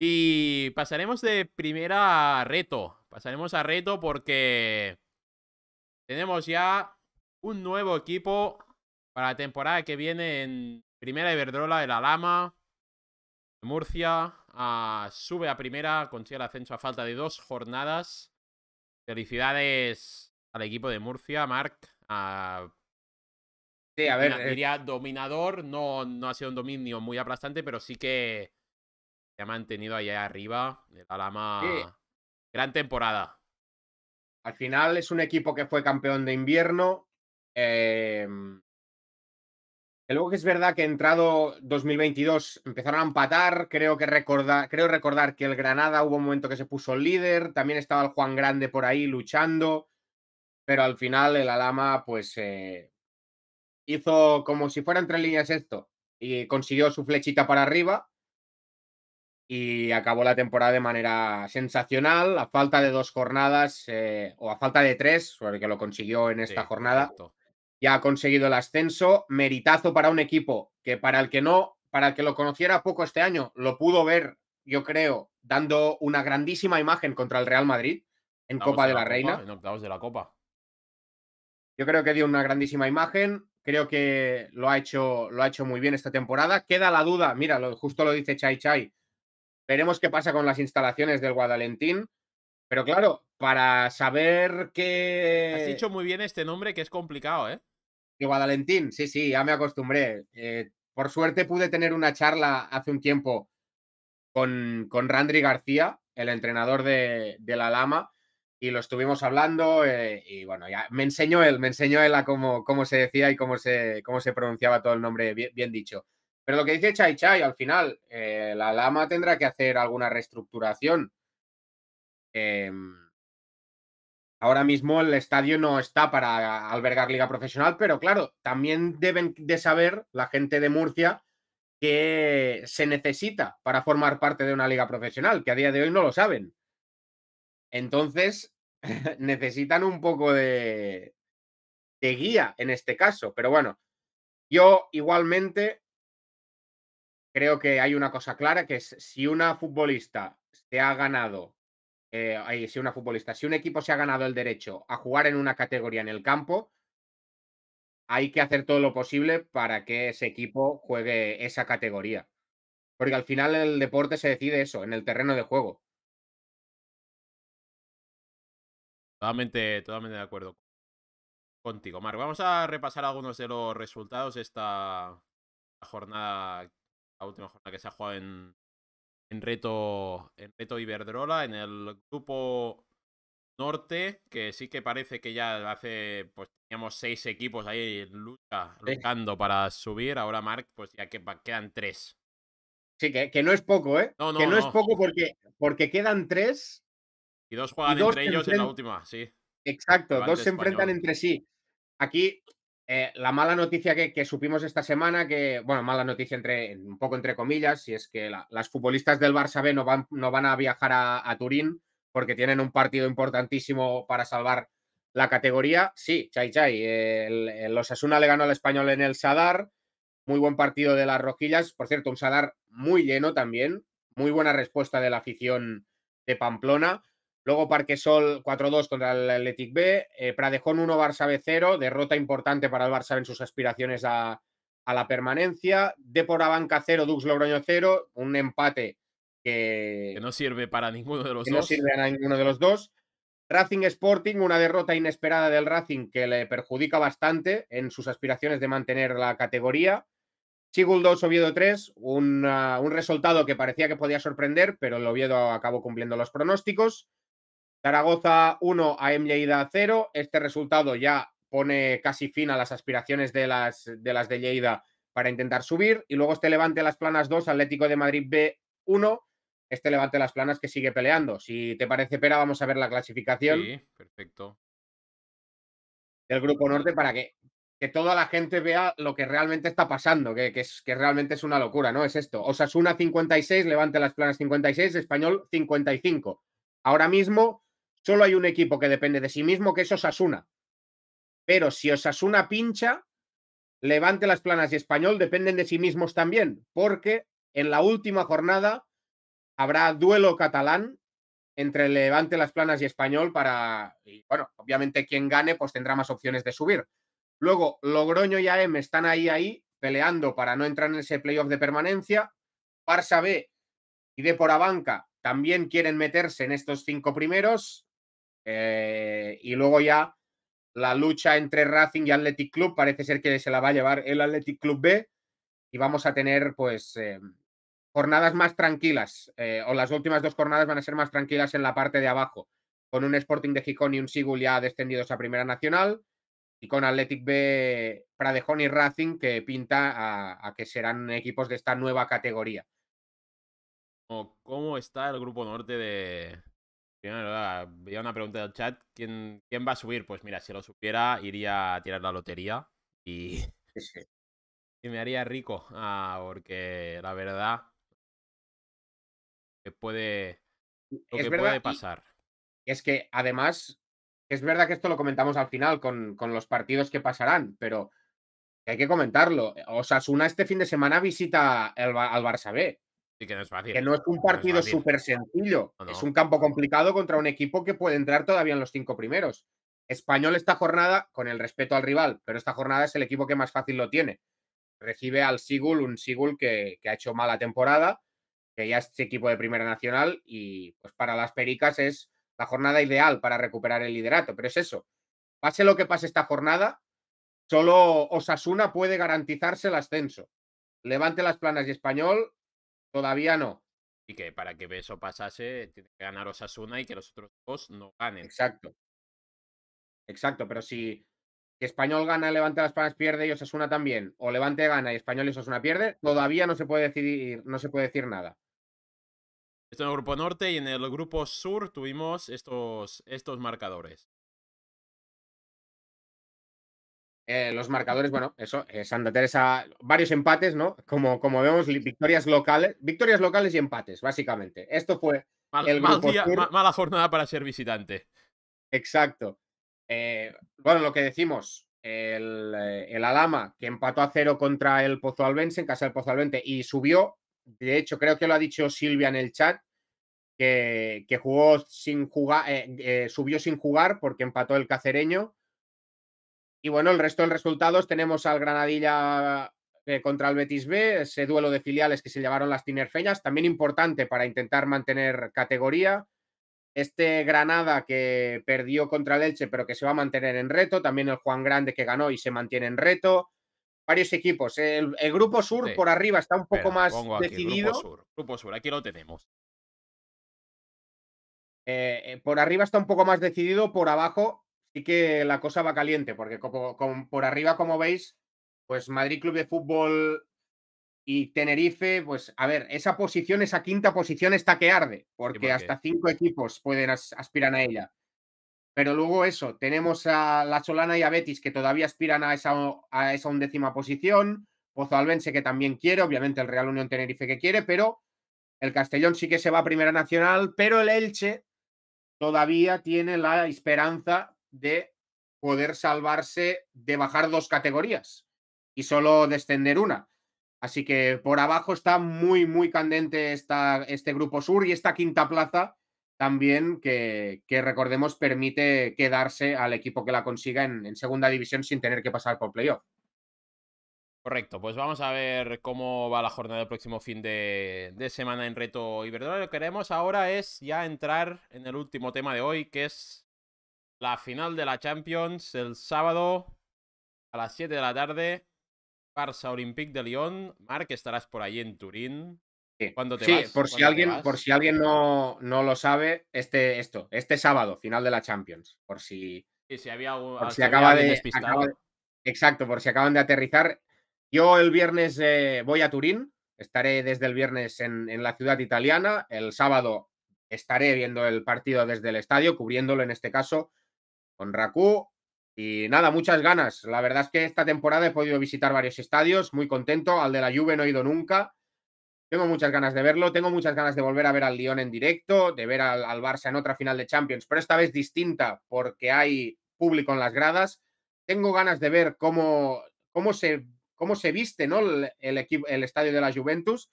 Y pasaremos de primera a reto. Pasaremos a reto porque tenemos ya un nuevo equipo para la temporada que viene en primera Iberdrola de la Lama. Murcia ah, sube a primera, consigue el ascenso a falta de dos jornadas. Felicidades al equipo de Murcia, Marc, Sí, a ver. Diría dominador, no, no ha sido un dominio muy aplastante, pero sí que se ha mantenido allá arriba. de la Gran temporada. Al final es un equipo que fue campeón de invierno. Eh... luego que es verdad que entrado 2022 empezaron a empatar. Creo que recordar, creo recordar que el Granada hubo un momento que se puso líder. También estaba el Juan Grande por ahí luchando pero al final el Alama pues hizo como si fuera entre líneas esto y consiguió su flechita para arriba y acabó la temporada de manera sensacional, a falta de dos jornadas eh, o a falta de tres, porque lo consiguió en esta jornada. Ya ha conseguido el ascenso, meritazo para un equipo que para el que no, para el que lo conociera poco este año, lo pudo ver, yo creo, dando una grandísima imagen contra el Real Madrid en Copa de la, Reina. En octavos de la Copa. Yo creo que dio una grandísima imagen. Creo que lo ha hecho, lo ha hecho muy bien esta temporada. Queda la duda, mira, justo lo dice Chai Chai. Veremos qué pasa con las instalaciones del Guadalentín. Pero claro, para saber que. Has dicho muy bien este nombre que es complicado, ¿eh? Que Guadalentín, sí, sí, ya me acostumbré. Eh, por suerte pude tener una charla hace un tiempo con, con Randri García, el entrenador de, de la Lama, y lo estuvimos hablando eh, y bueno, ya me enseñó él, me enseñó él a cómo, se decía y cómo se, cómo se pronunciaba todo el nombre bien, dicho. Pero lo que dice Chay Chay, al final, eh, la Lama tendrá que hacer alguna reestructuración. Em, ahora mismo el estadio no está para albergar liga profesional, pero claro, también deben de saber la gente de Murcia que se necesita para formar parte de una liga profesional, que a día de hoy no lo saben. Entonces, necesitan un poco de, guía en este caso. Pero bueno, yo igualmente creo que hay una cosa clara, que es si una futbolista se ha ganado, eh, si una futbolista, si un equipo se ha ganado el derecho a jugar en una categoría en el campo, hay que hacer todo lo posible para que ese equipo juegue esa categoría. Porque al final el deporte se decide eso, en el terreno de juego. Totalmente, de acuerdo contigo, Marc. Vamos a repasar algunos de los resultados de esta jornada, la última jornada que se ha jugado en, reto, en reto Iberdrola, en el grupo norte, que sí que parece que ya hace, pues teníamos seis equipos ahí lucha, luchando para subir. Ahora, Marc, pues ya que quedan tres. Sí, que, que no es poco, ¿eh? No, no, que no, es poco porque, porque quedan tres y dos juegan entre ellos en la última, sí. Exacto, dos se enfrentan entre sí. Aquí eh, la mala noticia que, supimos esta semana, que, bueno, mala noticia entre, un poco entre comillas, y es que las futbolistas del Barça B no van, no van a viajar a, Turín porque tienen un partido importantísimo para salvar la categoría. Sí, Chay Chay, eh, los Asuna Osasuna le ganó al español en el Sadar, muy buen partido de las rojillas, por cierto, un Sadar muy lleno también, muy buena respuesta de la afición de Pamplona. Luego Sol, 4-2 contra el Athletic B. Eh, Pradejón 1, Barça B0. Derrota importante para el Barça en sus aspiraciones a, la permanencia. Depor 0, Dux Logroño 0. Un empate que, no sirve para ninguno de los dos. No sirve a ninguno de los dos. Racing Sporting, una derrota inesperada del Racing que le perjudica bastante en sus aspiraciones de mantener la categoría. Chigul 2, Oviedo 3, un, un resultado que parecía que podía sorprender, pero el Oviedo acabó cumpliendo los pronósticos. Zaragoza 1 a Lleida 0. Este resultado ya pone casi fin a las aspiraciones de las de, las Lleida para intentar subir. Y luego este Levante Las Planas 2, Atlético de Madrid B 1. Este Levante Las Planas que sigue peleando. Si te parece, Pera, vamos a ver la clasificación. Sí, perfecto. Del Grupo Norte para que, que toda la gente vea lo que realmente está pasando, que, es, que realmente es una locura, ¿no? Es esto. Osasuna 56, Levante Las Planas 56, Español 55. Ahora mismo Solo hay un equipo que depende de sí mismo, que es Osasuna. Pero si Osasuna pincha, Levante Las Planas y Español dependen de sí mismos también, porque en la última jornada habrá duelo catalán entre Levante Las Planas y Español para, y bueno, obviamente quien gane pues tendrá más opciones de subir. Luego, Logroño y AM están ahí, ahí, peleando para no entrar en ese playoff de permanencia. Barça B y de Abanca también quieren meterse en estos cinco primeros. Eh, y luego ya la lucha entre Racing y Athletic Club parece ser que se la va a llevar el Athletic Club B y vamos a tener pues eh, jornadas más tranquilas eh, o las últimas dos jornadas van a ser más tranquilas en la parte de abajo con un Sporting de Gijón y un Sigul ya descendidos a Primera Nacional y con Athletic B, Pradejón y Racing que pinta a que serán equipos de esta nueva categoría. ¿Cómo está el Grupo Norte de, Primero, había una pregunta del chat. ¿Quién, va a subir? Pues mira, si lo supiera, iría a tirar la lotería y, me haría rico. Ah, porque la verdad que puede, mm, lo que puede pasar. Es que además, es verdad que esto lo comentamos al final con, los partidos que pasarán, pero hay que comentarlo. Eh, o sea, Osasuna este fin de semana visita al Barça B que no es un partido súper sencillo. es un campo complicado contra un equipo que puede entrar todavía en los cinco primeros. Español esta jornada, con el respeto al rival, pero esta jornada es el equipo que más fácil lo tiene. Recibe al Sigul, un Sigul que, que ha hecho mala temporada, que ya es equipo de Primera Nacional y pues para las Pericas es la jornada ideal para recuperar el liderato. Pero es eso, pase lo que pase esta jornada, solo Osasuna puede garantizarse el ascenso. Levante las planas y español todavía no. Y que para que eso pasase, tiene que ganar Osasuna y que los otros dos no ganen. Exacto. Exacto, pero si Español gana, Levante las Palmas pierde y Osasuna también, o Levante gana y Español y Osasuna pierde, todavía no se puede decidir, no se puede decir nada. Esto en el grupo norte y en el grupo sur tuvimos estos, estos marcadores. Eh, los marcadores, bueno, eso, eh, Santa Teresa, varios empates, ¿no? Como, como vemos, victorias locales, victorias locales y empates, básicamente. Esto fue el mala jornada para ser visitante. Exacto. Eh, bueno, lo que decimos, el, el, Alama, que empató a cero contra el Pozo Albense, en casa del Pozo Albense, y subió. De hecho, creo que lo ha dicho Silvia en el chat, que, que jugó sin jugar, subió sin jugar porque empató el cacereño y bueno, el resto de resultados tenemos al Granadilla eh, contra el Betis B, ese duelo de filiales que se llevaron las tinerfeñas, también importante para intentar mantener categoría. Este Granada que perdió contra el Elche, pero que se va a mantener en reto. También el Juan Grande que ganó y se mantiene en reto. Varios equipos. El, Grupo Sur por arriba está un poco más decidido. Grupo sur, aquí lo tenemos. Eh, eh, por arriba está un poco más decidido, por abajo que la cosa va caliente, porque por arriba, como veis, pues Madrid Club de Fútbol y Tenerife, pues a ver, esa posición, esa quinta posición está que arde, porque hasta cinco equipos pueden aspirar a ella. Pero luego eso, tenemos a La Solana y a Betis que todavía aspiran a esa, a esa undécima posición, Pozo Albense que también quiere, obviamente el Real Unión Tenerife que quiere, pero el Castellón sí que se va a Primera Nacional, pero el Elche todavía tiene la esperanza de poder salvarse de bajar dos categorías y solo descender una. Así que por abajo está muy, muy candente esta, este grupo sur y esta quinta plaza también que, que, recordemos permite quedarse al equipo que la consiga en, segunda división sin tener que pasar por playoff. Correcto, pues vamos a ver cómo va la jornada del próximo fin de, semana en Reto Iberdrola. Lo que queremos ahora es ya entrar en el último tema de hoy, que es la final de la Champions el sábado a las 7 de la tarde. Barça Olympique de Lyon. Marc, estarás por ahí en Turín. Sí, ¿Cuándo te sí por si alguien, por si alguien no, no, lo sabe, este, esto, este sábado, final de la Champions. Por si. Sí, había acaba, de, Exacto, por si acaban de aterrizar. Yo el viernes eh, voy a Turín. Estaré desde el viernes en, en la ciudad italiana. El sábado estaré viendo el partido desde el estadio, cubriéndolo en este caso con Y nada, muchas ganas. La verdad es que esta temporada he podido visitar varios estadios, muy contento. Al de la Juve no he ido nunca. Tengo muchas ganas de verlo, tengo muchas ganas de volver a ver al Lyon en directo, de ver al, Barça en otra final de Champions, pero esta vez distinta porque hay público en las gradas. Tengo ganas de ver cómo, cómo, se, cómo se viste ¿no? el, estadio de la Juventus,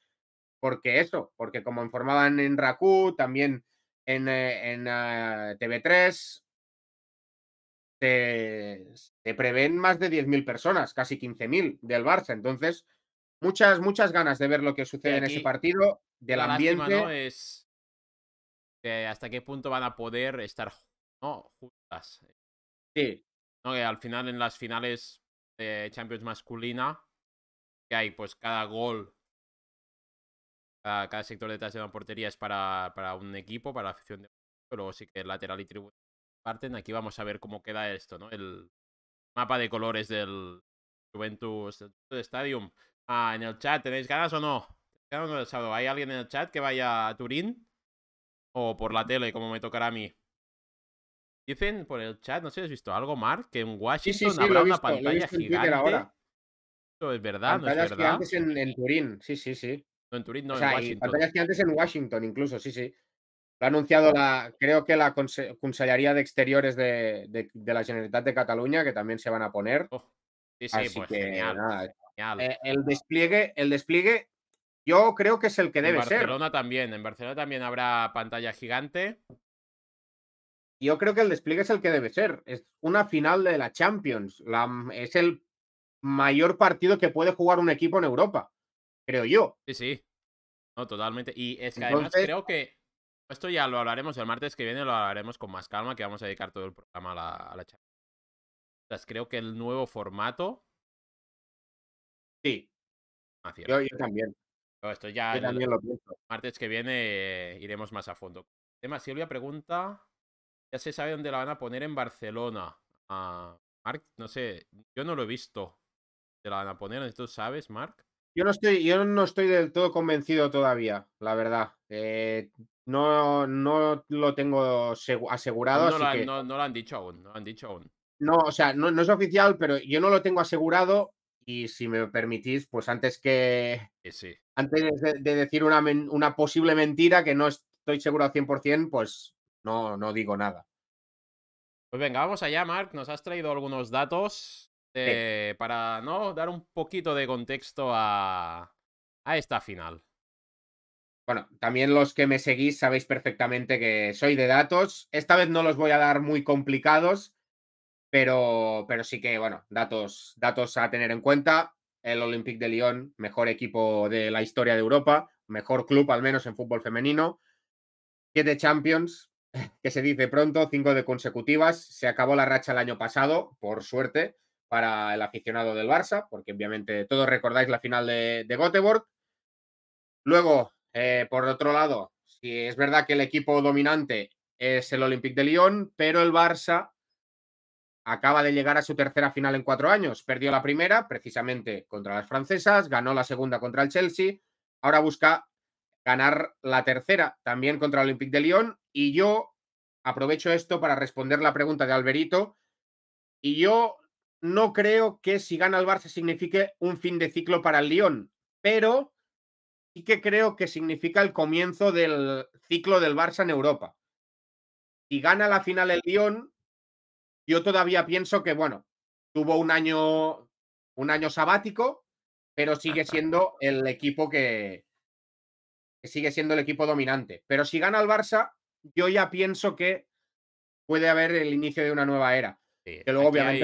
porque eso, porque como informaban en Rakú, también en, eh, en eh, TV3, se, prevén más de 10.000 personas, casi 15.000 del Barça. Entonces, muchas, muchas ganas de ver lo que sucede en ese partido, del la ambiente. ¿no? Es hasta qué punto van a poder estar ¿no? juntas. Sí. ¿No? Que al final, en las finales de Champions masculina, que hay pues cada gol, cada, sector detrás de una portería es para, para un equipo, para la afición de. Pero sí que lateral y tribuna parten. Aquí vamos a ver cómo queda esto, ¿no? El mapa de colores del Juventus, Stadium. Ah, en el chat, ¿tenéis ganas o no? ¿Hay alguien en el chat que vaya a Turín? O por la tele, como me tocará a mí. Dicen por el chat, no sé si has visto algo, Mark, que en Washington habrá una pantalla gigante. Ahora. es verdad, no es verdad. Gigantes en, Turín, sí, sí, sí. No, en Turín, no, o sea, en Pantallas gigantes en Washington, incluso, sí, sí. Lo ha anunciado la, creo que la Consellería de Exteriores de, la Generalitat de Cataluña, que también se van a poner. sí, sí, pues, genial, eh, el despliegue, el despliegue, yo creo que es el que debe ser. En Barcelona también, en Barcelona también habrá pantalla gigante. Yo creo que el despliegue es el que debe ser. Es una final de la Champions. es el mayor partido que puede jugar un equipo en Europa, creo yo. Sí, sí. No, totalmente. Y es que además creo que esto ya lo hablaremos el martes que viene, lo hablaremos con más calma, que vamos a dedicar todo el programa a la, charla. creo que el nuevo formato. Sí. yo, también. esto ya. Martes que viene eh, iremos más a fondo. Tema, Silvia pregunta. Ya se sabe dónde la van a poner en Barcelona. Ah, Mark, no sé, yo no lo he visto. ¿Te la van a poner? ¿Tú sabes, Mark? Yo no estoy, yo no estoy del todo convencido todavía, la verdad. Eh, no, no lo tengo asegurado. No, no, lo han dicho aún, no han dicho No, o sea, no, es oficial, pero yo no lo tengo asegurado. Y si me permitís, pues antes que. Antes de, decir una, posible mentira que no estoy seguro al 100%, pues no, no digo nada. Pues venga, vamos allá, Mark. Nos has traído algunos datos eh, para no dar un poquito de contexto a, esta final. Bueno, también los que me seguís sabéis perfectamente que soy de datos. Esta vez no los voy a dar muy complicados, pero, pero sí que, bueno, datos, datos a tener en cuenta. El Olympique de Lyon, mejor equipo de la historia de Europa, mejor club al menos en fútbol femenino. Siete Champions, que se dice pronto, cinco de consecutivas. Se acabó la racha el año pasado, por suerte para el aficionado del Barça, porque obviamente todos recordáis la final de, de Luego, eh, por otro lado, si es verdad que el equipo dominante es el Olympique de Lyon, pero el Barça acaba de llegar a su tercera final en cuatro años. Perdió la primera, precisamente contra las francesas, ganó la segunda contra el Chelsea, ahora busca ganar la tercera también contra el Olympique de Lyon. Y yo aprovecho esto para responder la pregunta de Alberito. Y yo no creo que si gana el Barça signifique un fin de ciclo para el Lyon, pero sí que creo que significa el comienzo del ciclo del Barça en Europa. Si gana la final el Lyon, yo todavía pienso que, bueno, tuvo un año, un año sabático, pero sigue siendo el equipo que, que sigue siendo el equipo dominante. Pero si gana el Barça, yo ya pienso que puede haber el inicio de una nueva era. Eh, que luego obviamente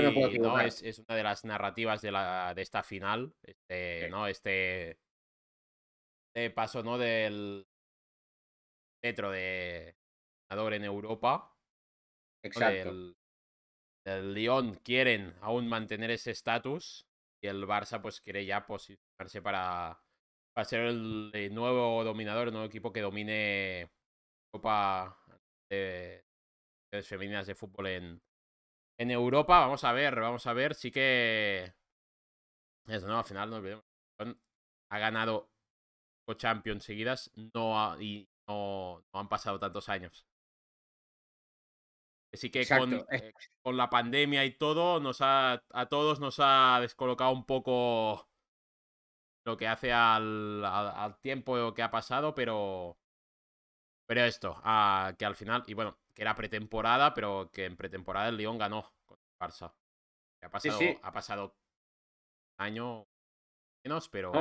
Es, es, una de las narrativas de, la, de esta final, este, ¿no? Este, este, paso ¿no? del metro de ganador en Europa. Exacto. el Del, Lyon quieren aún mantener ese estatus y el Barça pues quiere ya posicionarse para, para ser el, nuevo dominador, el nuevo equipo que domine Copa de, de femeninas de fútbol en, en Europa, vamos a ver, vamos a ver, sí que... Eso, no, al final no olvidemos. Ha ganado Champions seguidas no y no, han pasado tantos años. Así que eh, con, la pandemia y todo, nos ha, a todos nos ha descolocado un poco lo que hace al, al, al tiempo que ha pasado, pero, pero esto, a, ah, que al final, y bueno, que era pretemporada, pero que en pretemporada el Lyon ganó con el Barça. Ha pasado, Ha pasado año menos, pero.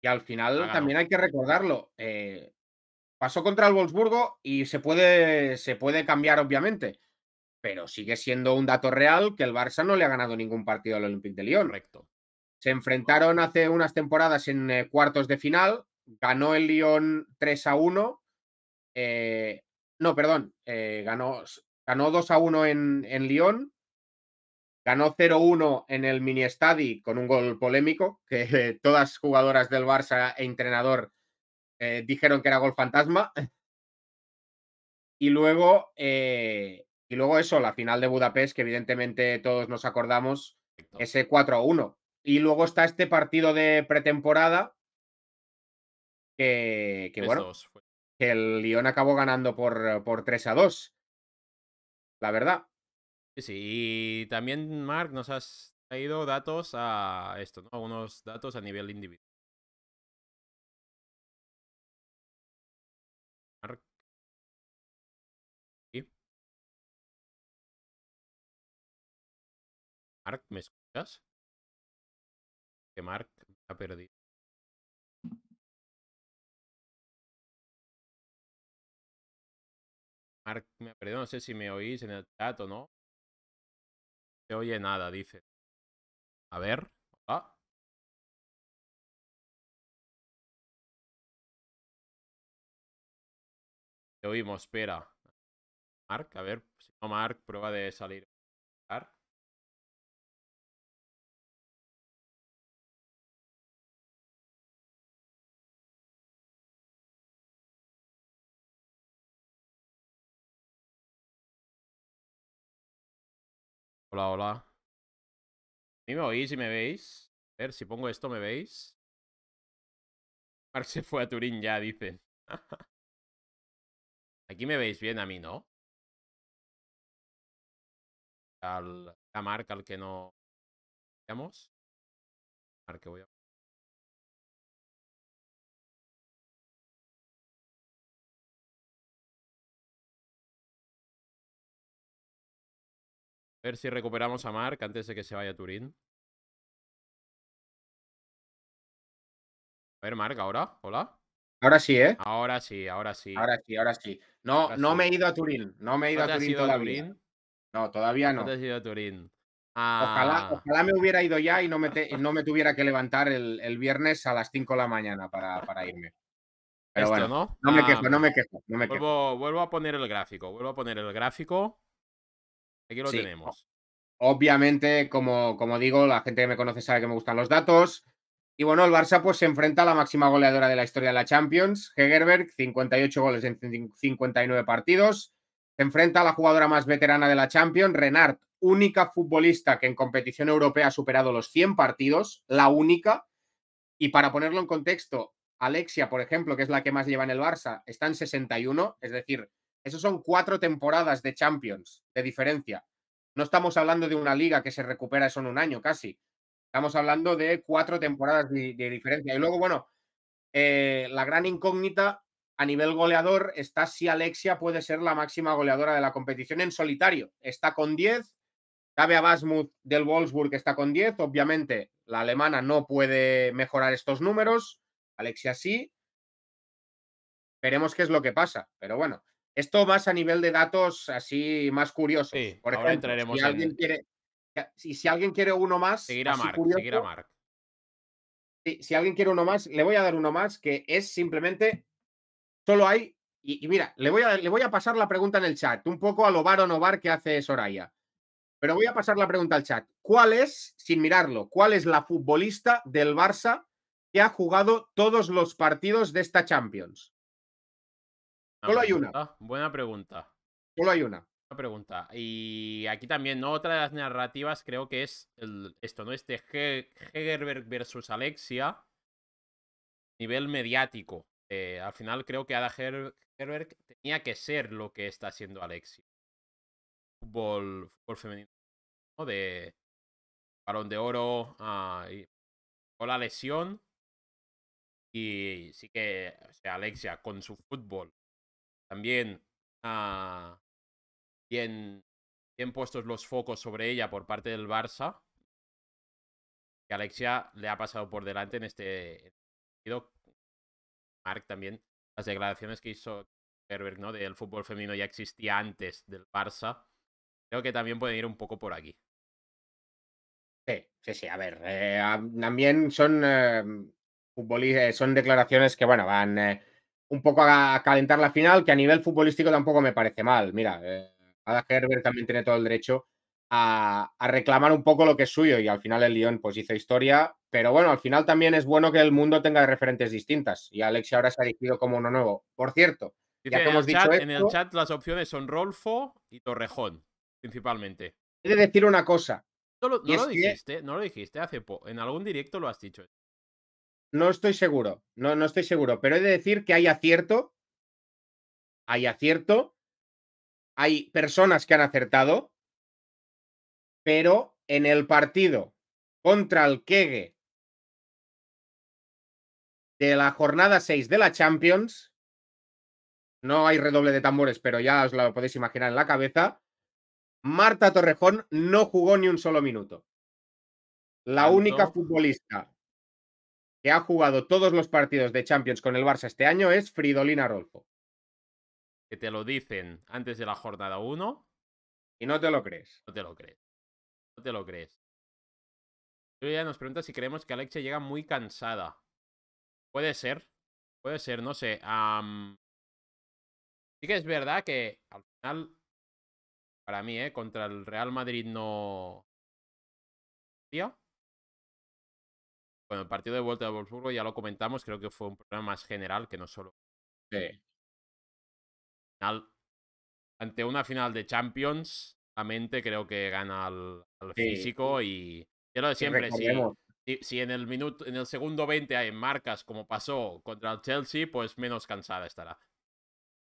y al final también hay que recordarlo. Eh, pasó contra el Wolfsburgo y se puede, se puede cambiar, obviamente. Pero sigue siendo un dato real que el Barça no le ha ganado ningún partido al Olympique de Lyon. Correcto. Se enfrentaron hace unas temporadas en eh, cuartos de final. Ganó el Lyon 3 a 1. Eh, no, perdón. Eh, ganó, ganó 2 a 1 en, en Lyon. Ganó 0-1 en el mini estadi con un gol polémico, que todas jugadoras del Barça e entrenador eh, dijeron que era gol fantasma. Y luego, eh, y luego eso, la final de Budapest, que evidentemente todos nos acordamos, ese 4-1. Y luego está este partido de pretemporada, que, que bueno, que el Lyon acabó ganando por, por 3 a 2. La verdad. Sí, y también, Mark, nos has traído datos a esto, ¿no? Algunos datos a nivel individual. Mark, ¿me escuchas? Que Mark ha perdido. me Perdón, no sé si me oís en el chat o no. Se oye nada, dice. A ver. Ah. Te oímos, espera. Mark, a ver, si no, Mark, prueba de salir. Hola, hola. ¿A mí me oís y me veis? A ver, si pongo esto, ¿me veis? Mark se fue a Turín ya, dicen. Aquí me veis bien a mí, ¿no? Al, la marca al que no... Digamos. ver voy a... A ver si recuperamos a Mark antes de que se vaya a Turín. A ver, Mark, ¿ahora? ¿Hola? Ahora sí, ¿eh? Ahora sí, ahora sí. Ahora sí, ahora sí. No, no me he ido a Turín. No me he ido a Turín todavía. No, todavía no. No ido a Turín. Ah. Ojalá, me hubiera ido ya y no me, no me tuviera que levantar el, viernes a las 5 de la mañana para, para irme. Pero bueno, ah, ¿no? me quejo, no me quejo. Vuelvo a poner el gráfico, vuelvo a poner el gráfico. Aquí lo tenemos. Obviamente, como, como digo, la gente que me conoce sabe que me gustan los datos. Y bueno, el Barça pues se enfrenta a la máxima goleadora de la historia de la Champions, Hegerberg, 58 goles en 59 partidos. Se enfrenta a la jugadora más veterana de la Champions, Renard, única futbolista que en competición europea ha superado los 100 partidos, la única. Y para ponerlo en contexto, Alexia, por ejemplo, que es la que más lleva en el Barça, está en 61, es decir, esos son cuatro temporadas de Champions de diferencia. No estamos hablando de una liga que se recupera eso en un año casi. Estamos hablando de cuatro temporadas de, diferencia. Y luego, bueno, eh, la gran incógnita a nivel goleador está si Alexia puede ser la máxima goleadora de la competición en solitario. Está con 10. Gabe Basmuth del Wolfsburg está con 10. Obviamente, la alemana no puede mejorar estos números. Alexia sí. Veremos qué es lo que pasa. Pero bueno, esto más a nivel de datos así más curioso Por ejemplo, entraremos si alguien quiere, si, alguien quiere uno más, seguir a seguir a Si, si, alguien quiere uno más, le voy a dar uno más que es simplemente solo hay y, mira, le voy, a, le voy a pasar la pregunta en el chat, un poco al lo o no bar que hace Soraya. Pero voy a pasar la pregunta al chat. ¿Cuál es, sin mirarlo, cuál es la futbolista del Barça que ha jugado todos los partidos de esta Champions? Solo hay una. Buena pregunta. Solo hay una. Una pregunta. Y aquí también, ¿no? Otra de las narrativas creo que es esto, ¿no? Este Hegerberg versus Alexia. Nivel mediático. Eh, al final creo que Ada Hegerberg tenía que ser lo que está haciendo Alexia. Fútbol, femenino. ¿no? De balón de oro. con ah, la lesión. Y sí que, o sea, Alexia con su fútbol también ah, bien, puestos los focos sobre ella por parte del Barça. Que Alexia le ha pasado por delante en este sentido. Marc también, las declaraciones que hizo Herberg, ¿no? Del fútbol femenino ya existía antes del Barça. Creo que también pueden ir un poco por aquí. Sí, sí, sí. A ver, eh, también son eh, eh, son declaraciones que, bueno, van un poco a calentar la final, que a nivel futbolístico tampoco me parece mal. Mira, eh, Ada Herbert también tiene todo el derecho a, reclamar un poco lo que es suyo y al final el Lyon pues hizo historia, pero bueno, al final también es bueno que el mundo tenga referentes distintas y Alexia ahora se ha elegido como uno nuevo. Por cierto, en el chat las opciones son Rolfo y Torrejón, principalmente. He de decir una cosa. No lo, dijiste, no lo dijiste hace poco. En algún directo lo has dicho. No estoy seguro, no, no estoy seguro, pero he de decir que hay acierto, hay acierto, hay personas que han acertado, pero en el partido contra el Kege de la jornada 6 de la Champions, no hay redoble de tambores, pero ya os lo podéis imaginar en la cabeza, Marta Torrejón no jugó ni un solo minuto. La única futbolista ha jugado todos los partidos de Champions con el Barça este año es Fridolina Arolfo. Que te lo dicen antes de la jornada 1. Y no te lo crees. No te lo crees. No te lo crees. ya nos pregunta si creemos que Alexia llega muy cansada. Puede ser. Puede ser, no sé. Sí que es verdad que al final, para mí, contra el Real Madrid no... Bueno, el partido de vuelta de Wolfsburgo ya lo comentamos, creo que fue un problema más general que no solo. ante una final de Champions, la mente creo que gana al, físico y ya lo de siempre. Si, si, en el minuto, en el segundo 20 hay marcas como pasó contra el Chelsea, pues menos cansada estará.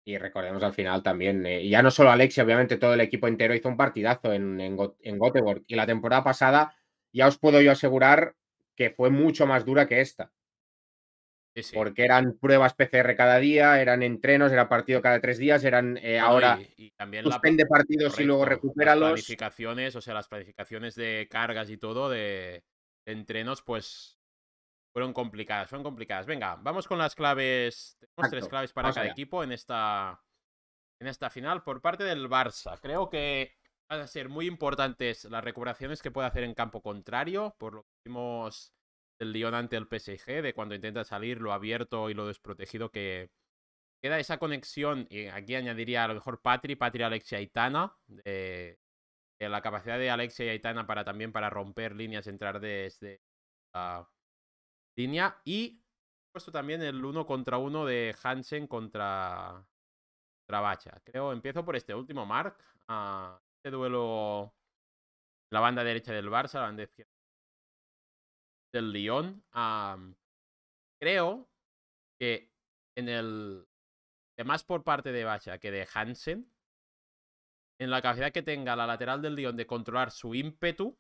Y recordemos al final también, eh, ya no solo Alexia, obviamente todo el equipo entero hizo un partidazo en, en, Y la temporada pasada, ya os puedo yo asegurar, que fue mucho más dura que esta. Porque eran pruebas PCR cada día, eran entrenos, era partido cada tres días, eran eh, ahora y, también la... partidos y luego recupéralos. Las planificaciones, o sea, las planificaciones de cargas y todo, de, entrenos, pues fueron complicadas, fueron complicadas. Venga, vamos con las claves. Tenemos tres claves para cada equipo en esta, en esta final. Por parte del Barça, creo que van a ser muy importantes las recuperaciones que puede hacer en campo contrario, por lo que vimos el Lyon ante el PSG, de cuando intenta salir lo abierto y lo desprotegido que queda esa conexión, y aquí añadiría a lo mejor Patri, Patri, Alexia y de la capacidad de Alexia y Aitana para también para romper líneas, entrar desde la línea y puesto también el uno contra uno de Hansen contra, trabacha Creo, empiezo por este último, Mark. Ah, este duelo la banda derecha del Barça, la banda izquierda del Lyon. creo que en el. Que más por parte de Bacha que de Hansen, en la capacidad que tenga la lateral del Lyon de controlar su ímpetu,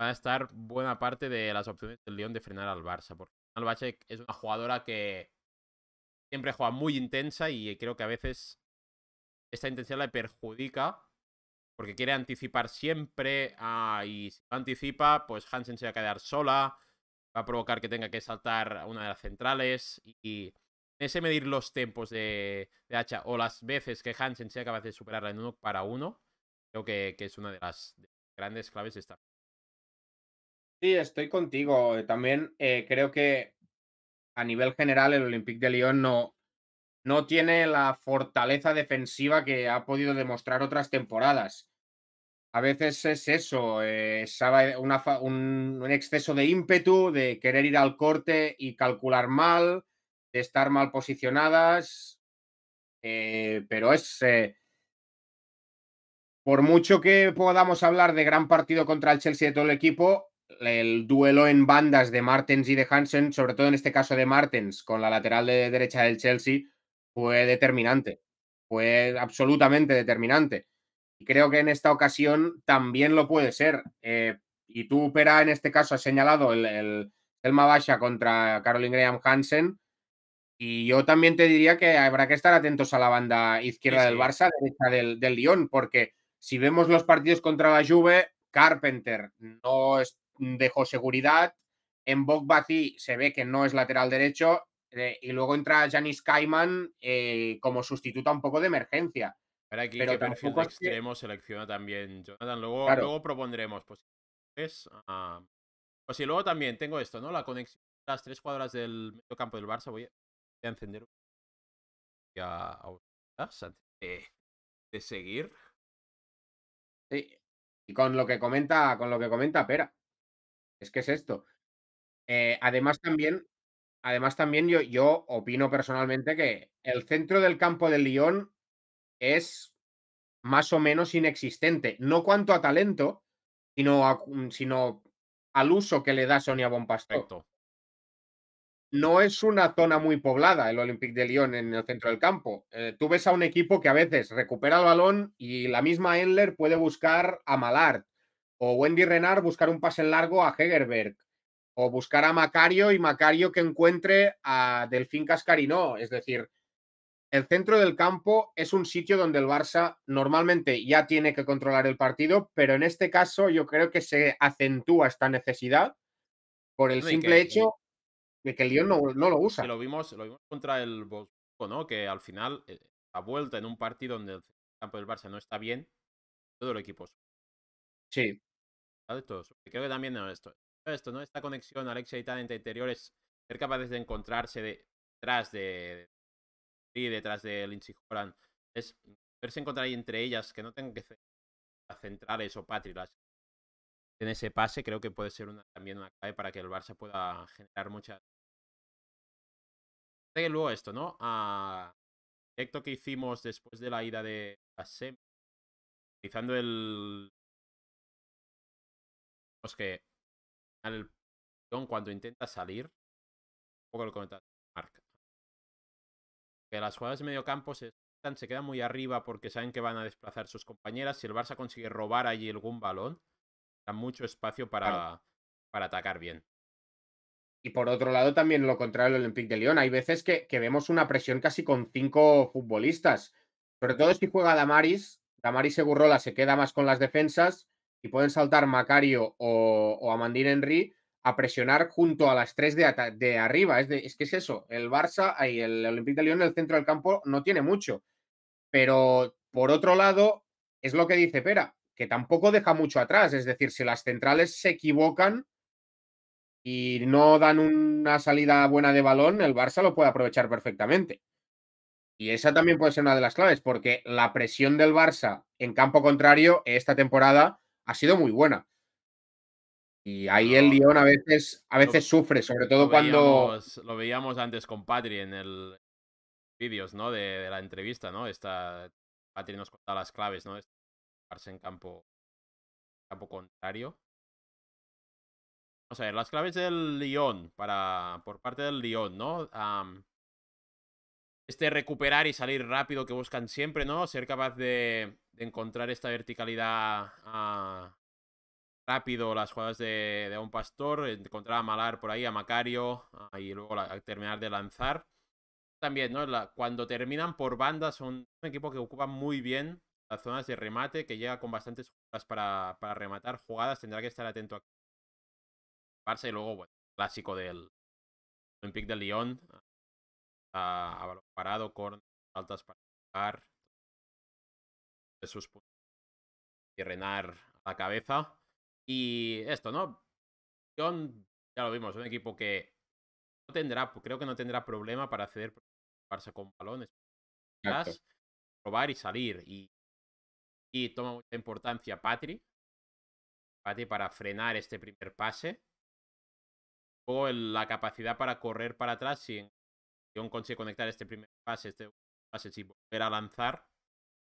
va a estar buena parte de las opciones del Lyon de frenar al Barça. Porque al Bacha es una jugadora que siempre juega muy intensa y creo que a veces esta intensidad le perjudica porque quiere anticipar siempre ah, y si no anticipa, pues Hansen se va a quedar sola, va a provocar que tenga que saltar a una de las centrales y ese medir los tempos de, Hacha o las veces que Hansen sea capaz de superarla en uno para uno, creo que, es una de las grandes claves de esta. Sí, estoy contigo. Eh, también eh, creo que a nivel general el Olympique de Lyon no, no tiene la fortaleza defensiva que ha podido demostrar otras temporadas. A veces es eso, eh, un, exceso de ímpetu, de querer ir al corte y calcular mal, de estar mal posicionadas, eh, pero es... Eh, por mucho que podamos hablar de gran partido contra el Chelsea de todo el equipo, el duelo en bandas de Martens y de Hansen, sobre todo en este caso de Martens, con la lateral de derecha del Chelsea, fue determinante, fue absolutamente determinante. Y creo que en esta ocasión también lo puede ser. Eh, y tú, Pera, en este caso has señalado el, el, el contra Caroline Graham Hansen. Y yo también te diría que habrá que estar atentos a la banda izquierda del Barça, derecha del, del Lyon, porque si vemos los partidos contra la Juve, Carpenter no dejó seguridad, en Bogbazi se ve que no es lateral derecho y luego entra Janis Kaiman eh, como sustituta un poco de emergencia. Pero aquí pero qué perfil extremo selecciona también Jonathan. Luego, luego propondremos pues, ah, pues y luego también tengo esto, ¿no? La conexión las tres cuadras del campo del Barça. Voy a, voy a encender ya de, seguir. Sí. Y con lo que comenta, con lo que comenta Pera. Es que es esto. Eh, además, también además también yo, opino personalmente que el centro del campo del Lyon es más o menos inexistente, no cuanto a talento, sino, mm, al uso que le da Sonia Bonpasto. No es una zona muy poblada el Olympique de Lyon en el centro del campo. Eh, tú ves a un equipo que a veces recupera el balón y la misma Endler puede buscar a Malard o Wendy Renard buscar un pase largo a Hegerberg o buscar a Macario y Macario que encuentre a Delfín Cascarino Es decir, el centro del campo es un sitio donde el Barça normalmente ya tiene que controlar el partido, pero en este caso yo creo que se acentúa esta necesidad por el simple hecho de que el Lyon no, lo usa. Lo vimos, lo vimos contra el Bosco, ¿no? Que al final, ha eh, vuelto en un partido donde el campo del Barça no está bien, todo el equipo. Sí. Creo que también esto, esto, ¿no? Esta conexión Alexia y entre interiores ser capaces de encontrarse detrás de, y detrás de Lindsay es verse encontrar ahí entre ellas, que no tengan que centrar centrales o patrilas. En ese pase creo que puede ser una, también una clave para que el Barça pueda generar muchas... que luego esto, ¿no? A ah, directo que hicimos después de la ida de la SEM utilizando el... los que al cuando intenta salir. Un poco lo comentario Que las jugadas de medio campo se, quedan muy arriba porque saben que van a desplazar sus compañeras. Si el Barça consigue robar allí algún balón, da mucho espacio para, para atacar bien. Y por otro lado, también lo contrario del Olympique de Lyon. Hay veces que, vemos una presión casi con cinco futbolistas. Sobre todo si juega Damaris. Damaris Segurrola se queda más con las defensas y pueden saltar Macario o, Amandine Henry a presionar junto a las tres de, arriba. Es, es, que es eso, el Barça y el Olympique de Lyon en el centro del campo no tiene mucho. Pero por otro lado, es lo que dice Pera, que tampoco deja mucho atrás. Es decir, si las centrales se equivocan y no dan una salida buena de balón, el Barça lo puede aprovechar perfectamente. Y esa también puede ser una de las claves, porque la presión del Barça en campo contrario esta temporada ha sido muy buena. Y ahí el Lyon a veces, a veces sufre, sobre todo cuando. Lo veíamos antes con Patri en el vídeos, ¿no? De, la entrevista, ¿no? Esta. Patri nos contaba las claves, ¿no? Este, en campo, campo contrario. Vamos a ver, las claves del Lyon para. por parte del Lyon, ¿no? este recuperar y salir rápido que buscan siempre, ¿no? Ser capaz de, encontrar esta verticalidad ah, rápido, las jugadas de, un pastor, encontrar a Malar por ahí, a Macario, ah, y luego terminar de lanzar. También, ¿no? La, cuando terminan por bandas, son un equipo que ocupa muy bien las zonas de remate, que llega con bastantes jugadas para, para rematar jugadas, tendrá que estar atento a Barça y luego, bueno, clásico del Olympique de Lyon, a, balón parado, con altas para jugar, de sus puntos y renar la cabeza. Y esto, ¿no? ya lo vimos, un equipo que no tendrá, creo que no tendrá problema para acceder Barça con balones, atrás probar y salir. Y, toma mucha importancia Patri. para frenar este primer pase. o la capacidad para correr para atrás sin consigue conectar este primer pase, este pase, y volver a lanzar,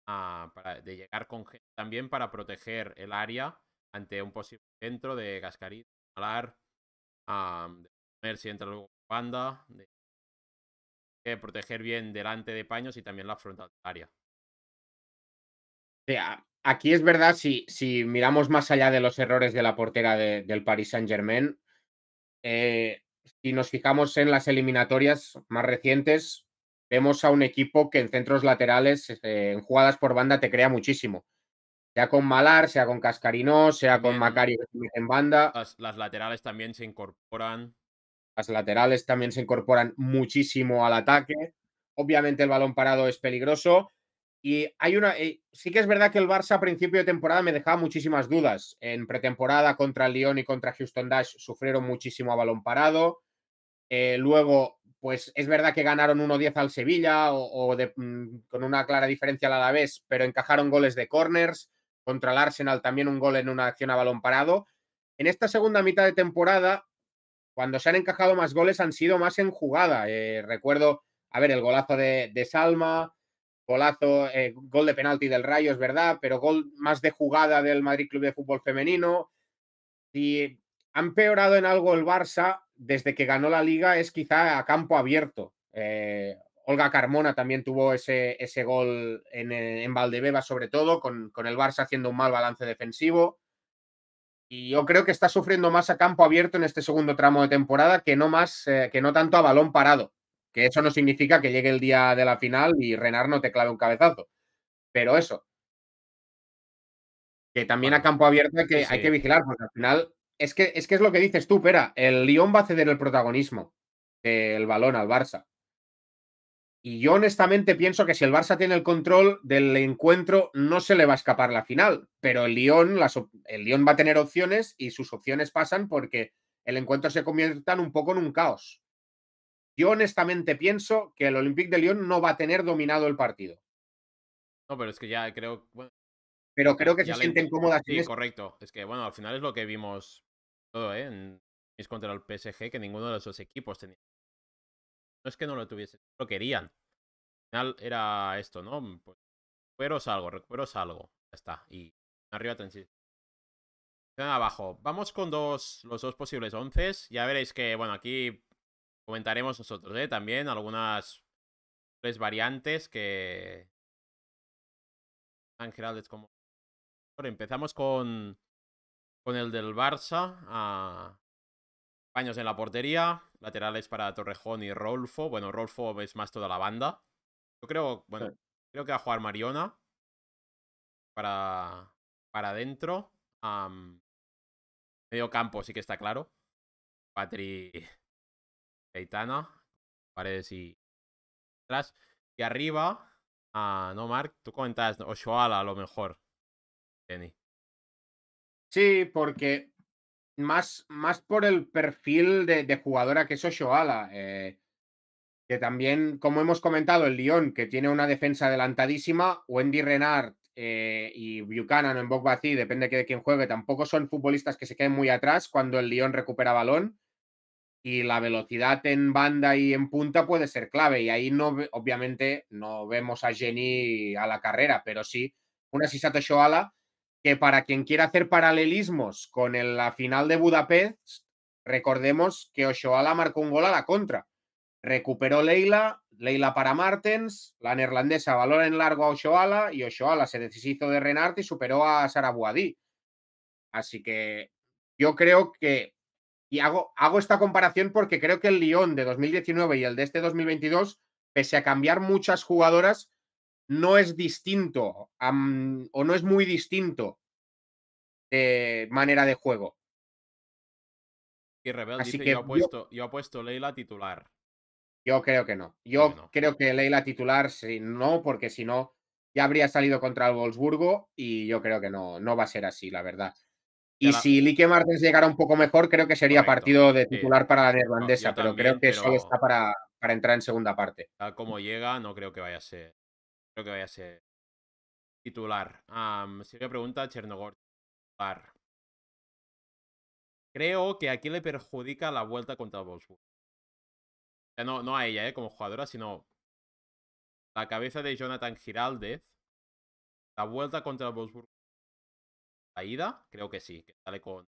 ah, para, de llegar con gente también para proteger el área ante un posible centro de Gascarín, Malar, a, ah, de poner si entra luego Banda, de, proteger bien delante de Paños y también la frontal del área. aquí es verdad, si, si, miramos más allá de los errores de la portera de, del Paris Saint-Germain, eh, si nos fijamos en las eliminatorias más recientes, vemos a un equipo que en centros laterales, este, en jugadas por banda, te crea muchísimo. Sea con Malar, sea con Cascarino, sea con Macario en banda. las, laterales también se incorporan. Las laterales también se incorporan muchísimo al ataque. Obviamente el balón parado es peligroso, y hay una. Eh, sí que es verdad que el Barça a principio de temporada me dejaba muchísimas dudas. En pretemporada contra el Lyon y contra Houston Dash sufrieron muchísimo a balón parado. Eh, luego, pues es verdad que ganaron 1-10 al Sevilla o, mm, con una clara diferencia al Alavés, pero encajaron goles de corners. Contra el Arsenal también un gol en una acción a balón parado. En esta segunda mitad de temporada, cuando se han encajado más goles, han sido más en jugada. Eh, recuerdo, a ver, el golazo de, de Salma golazo, eh, gol de penalti del Rayo, es verdad, pero gol más de jugada del Madrid Club de Fútbol Femenino. Y ha empeorado en algo el Barça desde que ganó la liga es quizá a campo abierto. Eh, Olga Carmona también tuvo ese, ese gol en, en, Valdebeba, sobre todo, con, el Barça haciendo un mal balance defensivo. Y yo creo que está sufriendo más a campo abierto en este segundo tramo de temporada que no, más, eh, que no tanto a balón parado. Que eso no significa que llegue el día de la final y Renar no te clave un cabezazo. Pero eso. Que también a campo abierto hay que, vigilar, porque al final es que, es lo que dices tú, Pera. El Lyon va a ceder el protagonismo del balón al Barça. Y yo honestamente pienso que si el Barça tiene el control del encuentro, no se le va a escapar la final. Pero el Lyon, el va a tener opciones y sus opciones pasan porque el encuentro se convierta un poco en un caos. Yo honestamente pienso que el Olympique de Lyon no va a tener dominado el partido. No, pero es que ya creo. pero creo que se sienten cómodas. Sí, correcto. Es que, bueno, al final es lo que vimos todo, ¿eh? En mis contra el PSG, que ninguno de esos equipos tenía. No es que no lo tuviesen, lo querían. Al final era esto, ¿no? Pues, recuperos algo, recuperos algo. Ya está. Y arriba transición abajo. Vamos con los dos posibles once. Ya veréis que, bueno, aquí comentaremos nosotros, ¿eh? También algunas tres pues, variantes que han generado como... empezamos con, con el del Barça. A... Paños en la portería, laterales para Torrejón y Rolfo. Bueno, Rolfo es más toda la banda. Yo creo, bueno, creo que va a jugar Mariona para, para adentro. medio campo sí que está claro. Patri Aitana, Paredes y atrás. Y arriba, a ah, no, Mark, tú comentabas Oshoala a lo mejor, Jenny. Sí, porque más, más por el perfil de, jugadora que es Oshoala. Eh, que también, como hemos comentado, el Lyon, que tiene una defensa adelantadísima, Wendy Renard eh, y Buchanan o en Bogbací, depende de quién juegue, tampoco son futbolistas que se queden muy atrás cuando el Lyon recupera balón y la velocidad en banda y en punta puede ser clave. Y ahí no, obviamente, no vemos a Jenny a la carrera, pero sí una Sisato Shoala que para quien quiera hacer paralelismos con la final de Budapest, recordemos que Oshoala marcó un gol a la contra. Recuperó Leila, Leila para Martens, la neerlandesa valora en largo a Oshoala y Oshoala se deshizo de Renart y superó a Sara Buadí. Así que yo creo que y hago, hago esta comparación porque creo que el Lyon de 2019 y el de este 2022, pese a cambiar muchas jugadoras, no es distinto o no es muy distinto de manera de juego. Y Rebel que yo, puesto yo, Leila titular. Yo creo que no. Yo creo que Leila titular si no, porque si no ya habría salido contra el Wolfsburgo y yo creo que no, no va a ser así, la verdad. Y si Lique Martens llegara un poco mejor, creo que sería partido de titular para la neerlandesa, pero creo que eso está para, para, entrar en segunda parte. Tal como llega, no creo que vaya a ser. Creo que vaya a ser titular. Siguiente sigue pregunta Chernogor. Creo que aquí le perjudica la vuelta contra el Wolfsburg. No, no a ella, eh, como jugadora, sino la cabeza de Jonathan Giraldez. La vuelta contra el Wolfsburg ida, creo que sí, que sale con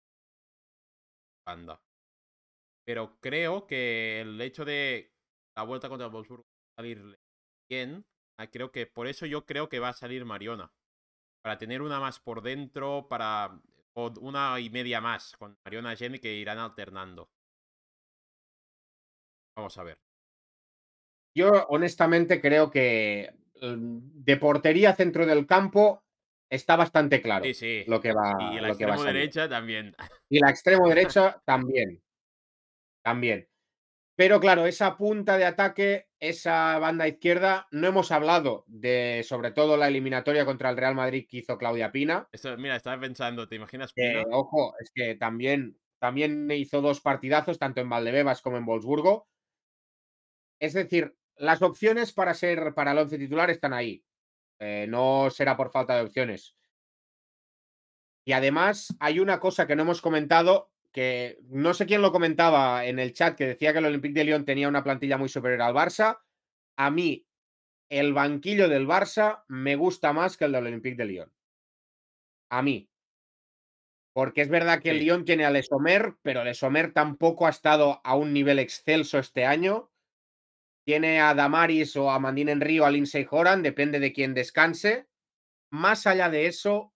banda Pero creo que el hecho de la vuelta contra el Wolfsburg salir bien, ah, creo que por eso yo creo que va a salir Mariona. Para tener una más por dentro, para una y media más con Mariona y Jenny que irán alternando. Vamos a ver. Yo honestamente creo que mm, de portería centro del campo está bastante claro lo que va. Y la extremo derecha también. Y la extremo derecha también. También. Pero claro, esa punta de ataque, esa banda izquierda, no hemos hablado de, sobre todo, la eliminatoria contra el Real Madrid que hizo Claudia Pina. mira, estaba pensando, ¿te imaginas? Eh, ojo, es que también, también hizo dos partidazos, tanto en Valdebebas como en Wolfsburgo. Es decir, las opciones para ser para el once titular están ahí. Eh, no será por falta de opciones. Y además hay una cosa que no hemos comentado, que no sé quién lo comentaba en el chat, que decía que el Olympique de Lyon tenía una plantilla muy superior al Barça. A mí, el banquillo del Barça me gusta más que el del Olympique de Lyon. A mí. Porque es verdad que el Lyon tiene a Lesomer, pero Lesomer tampoco ha estado a un nivel excelso este año. Tiene a Damaris o a Mandín en Río, a Lindsay Horan, depende de quién descanse. Más allá de eso,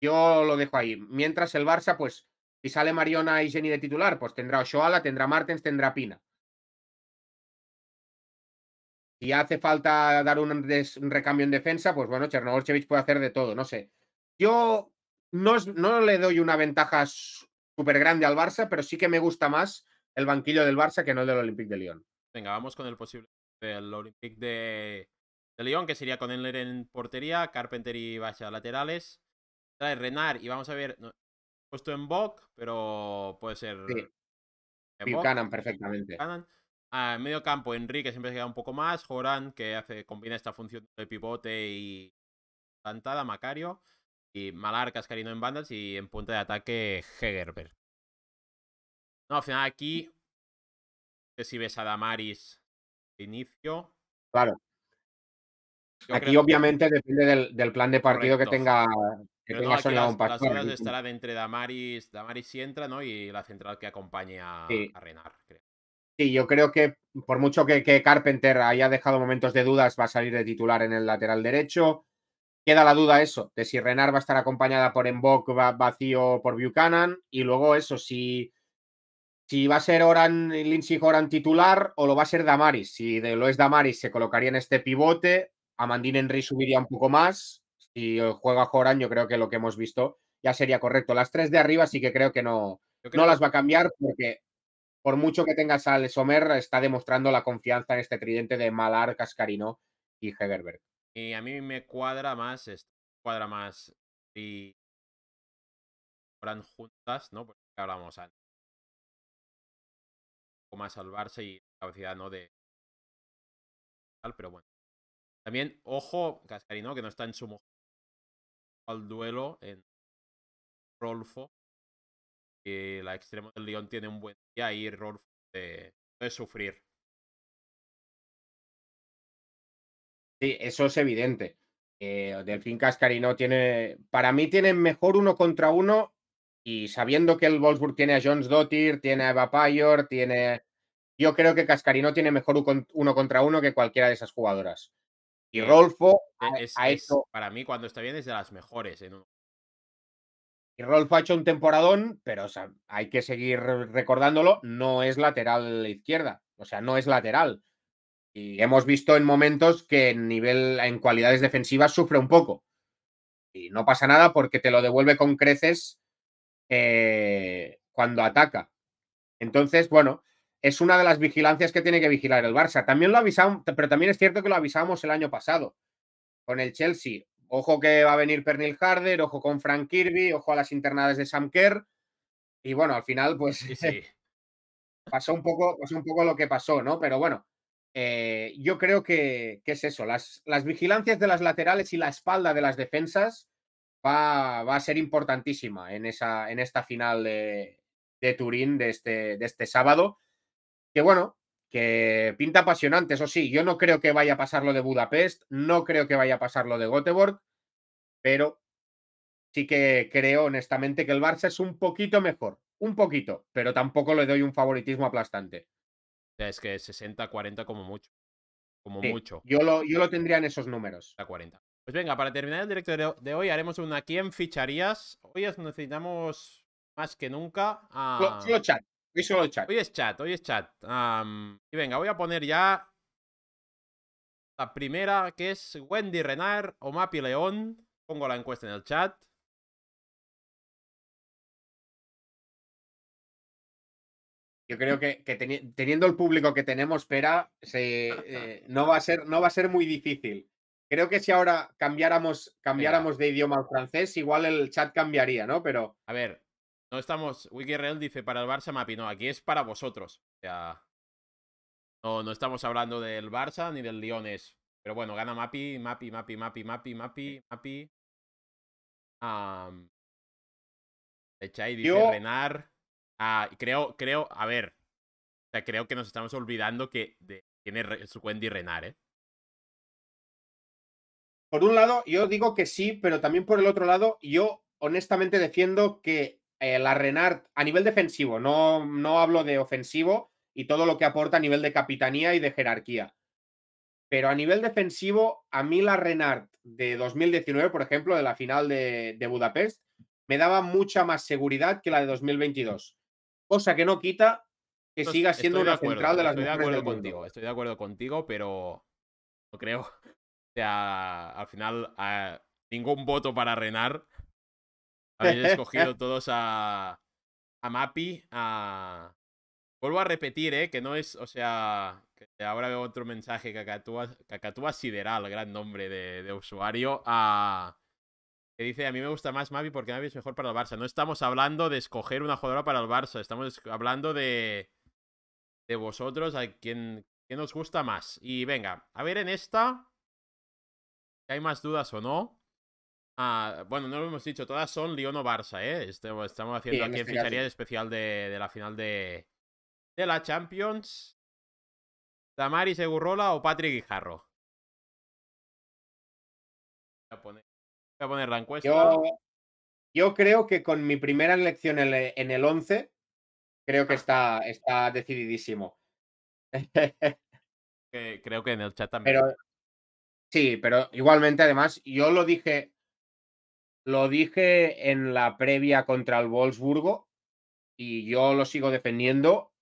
yo lo dejo ahí. Mientras el Barça, pues, si sale Mariona y Jenny de titular, pues tendrá Oshoala, tendrá Martens, tendrá Pina. Si hace falta dar un, recambio en defensa, pues bueno, Chernobyl puede hacer de todo, no sé. Yo no, no le doy una ventaja súper grande al Barça, pero sí que me gusta más el banquillo del Barça que no es del Olympique de Lyon. Venga, vamos con el posible del Olympique de, Lyon, que sería con Enler en portería, Carpenter y Bacha laterales. Trae Renard y vamos a ver, puesto en Boc, pero puede ser... Sí. Canan, perfectamente. Ah, medio campo, Enrique siempre se queda un poco más. Joran, que hace, combina esta función de pivote y plantada, Macario. Y Malar, Cascarino en bandas y en punta de ataque, Hegerberg. No, al final aquí, si ves a Damaris de inicio. Claro. Aquí obviamente depende del, plan de partido que tenga, que tenga las, estará de entre Damaris, Damaris si entra, ¿no? Y la central que acompañe a, Renar, creo. Sí, yo creo que por mucho que, que, Carpenter haya dejado momentos de dudas, va a salir de titular en el lateral derecho. Queda la duda eso, de si Renar va a estar acompañada por Embok vacío por Buchanan. Y luego eso, si si va a ser Oran, Lindsay Horan titular o lo va a ser Damaris. Si de, lo es Damaris, se colocaría en este pivote. Amandine Henry subiría un poco más. Si juega Horan, yo creo que lo que hemos visto ya sería correcto. Las tres de arriba sí que creo que no, no las va a cambiar porque por mucho que tengas al Somer, está demostrando la confianza en este tridente de Malar, Cascarino y Hegerberg. Y a mí me cuadra más, esto, cuadra más y juntas, ¿no? Porque hablamos antes como más salvarse y la capacidad, ¿no? De. tal, Pero bueno. También, ojo, Cascarino, que no está en su Al duelo en Rolfo. Que la extremo del León tiene un buen día y Rolfo eh, de, de sufrir. Sí, eso es evidente. Eh, Delfín Cascarino tiene. Para mí tiene mejor uno contra uno y sabiendo que el Wolfsburg tiene a Jones Dottir, tiene a Eva Payor, tiene. Yo creo que Cascarino tiene mejor uno contra uno que cualquiera de esas jugadoras. Y Rolfo e, es, ha, Para mí, cuando está bien, es de las mejores. Y Rolfo ha hecho un temporadón, pero hay que seguir recordándolo. No es lateral izquierda. O sea, no es lateral. Y hemos visto en momentos que en nivel, en cualidades defensivas, sufre un poco. Y no pasa nada porque te lo devuelve con creces eh, cuando ataca. Entonces, bueno, es una de las vigilancias que tiene que vigilar el Barça. También lo avisamos, pero también es cierto que lo avisamos el año pasado con el Chelsea. Ojo que va a venir Pernil Harder, ojo con Frank Kirby, ojo a las internadas de Sam Kerr. Y bueno, al final, pues sí, pasó, un poco, un poco lo que pasó, ¿no? Pero bueno, eh, yo creo que, es eso. las vigilancias de las laterales y la espalda de las defensas va, a ser importantísima en, esa, en esta final de, Turín de este, de este sábado. Que bueno, que pinta apasionante, eso sí, yo no creo que vaya a pasar lo de Budapest, no creo que vaya a pasar lo de Göteborg, pero sí que creo honestamente que el Barça es un poquito mejor, un poquito, pero tampoco le doy un favoritismo aplastante. Es que 60-40 como mucho. Como mucho. Yo lo, yo lo tendría en esos números. 40. Pues venga, para terminar el directo de hoy haremos una ¿Quién ficharías? Hoy necesitamos más que nunca Solo chat, hoy solo chat. Hoy es chat, hoy es chat. y venga, voy a poner ya la primera, que es Wendy Renard o Mapi León. Pongo la encuesta en el chat. Yo creo que, teniendo el público que tenemos, Pera, eh, no, va a ser, no va a ser muy difícil. Creo que si ahora cambiáramos, cambiáramos de idioma al francés, igual el chat cambiaría, ¿no? Pero. A ver, no estamos. Wikirel dice para el Barça Mapi. No, aquí es para vosotros. O sea. No, no estamos hablando del Barça ni del Lyones. Pero bueno, gana Mapi, Mapi, Mapi, Mapi, Mapi, Mapi, Mapi. Um... Echai dice Renar. Ah, creo, creo, a ver. O sea, creo que nos estamos olvidando que tiene su cuenta y Renar, ¿eh? por un lado, yo digo que sí, pero también por el otro lado, yo honestamente defiendo que la Renard, a nivel defensivo, no, no hablo de ofensivo y todo lo que aporta a nivel de capitanía y de jerarquía. Pero a nivel defensivo, a mí la Renard de 2019, por ejemplo, de la final de, Budapest, me daba mucha más seguridad que la de 2022. Cosa que no quita que siga siendo una central de las estoy de acuerdo contigo, Estoy de acuerdo contigo, pero no creo al final, ningún voto para Renar. Habéis escogido todos a, a Mapi, Vuelvo a repetir, ¿eh? Que no es, o sea, ahora veo otro mensaje, Cacatúa, Sideral, gran nombre de, usuario, Que dice, a mí me gusta más Mavi porque Mavi es mejor para el Barça. No estamos hablando de escoger una jugadora para el Barça, estamos hablando de, de vosotros, a quien, nos os gusta más. Y venga, a ver en esta hay más dudas o no. Ah, bueno, no lo hemos dicho, todas son Lyon o Barça, ¿eh? Estamos, haciendo aquí en este ficharía especial de, la final de, la Champions. Tamari Segurrola o Patrick Guijarro. Voy a poner, la encuesta. Yo, creo que con mi primera elección en el 11, creo que ah. está, está decididísimo. creo que en el chat también. Sí, pero igualmente, además, yo lo dije, lo dije en la previa contra el Wolfsburgo y yo lo sigo defendiendo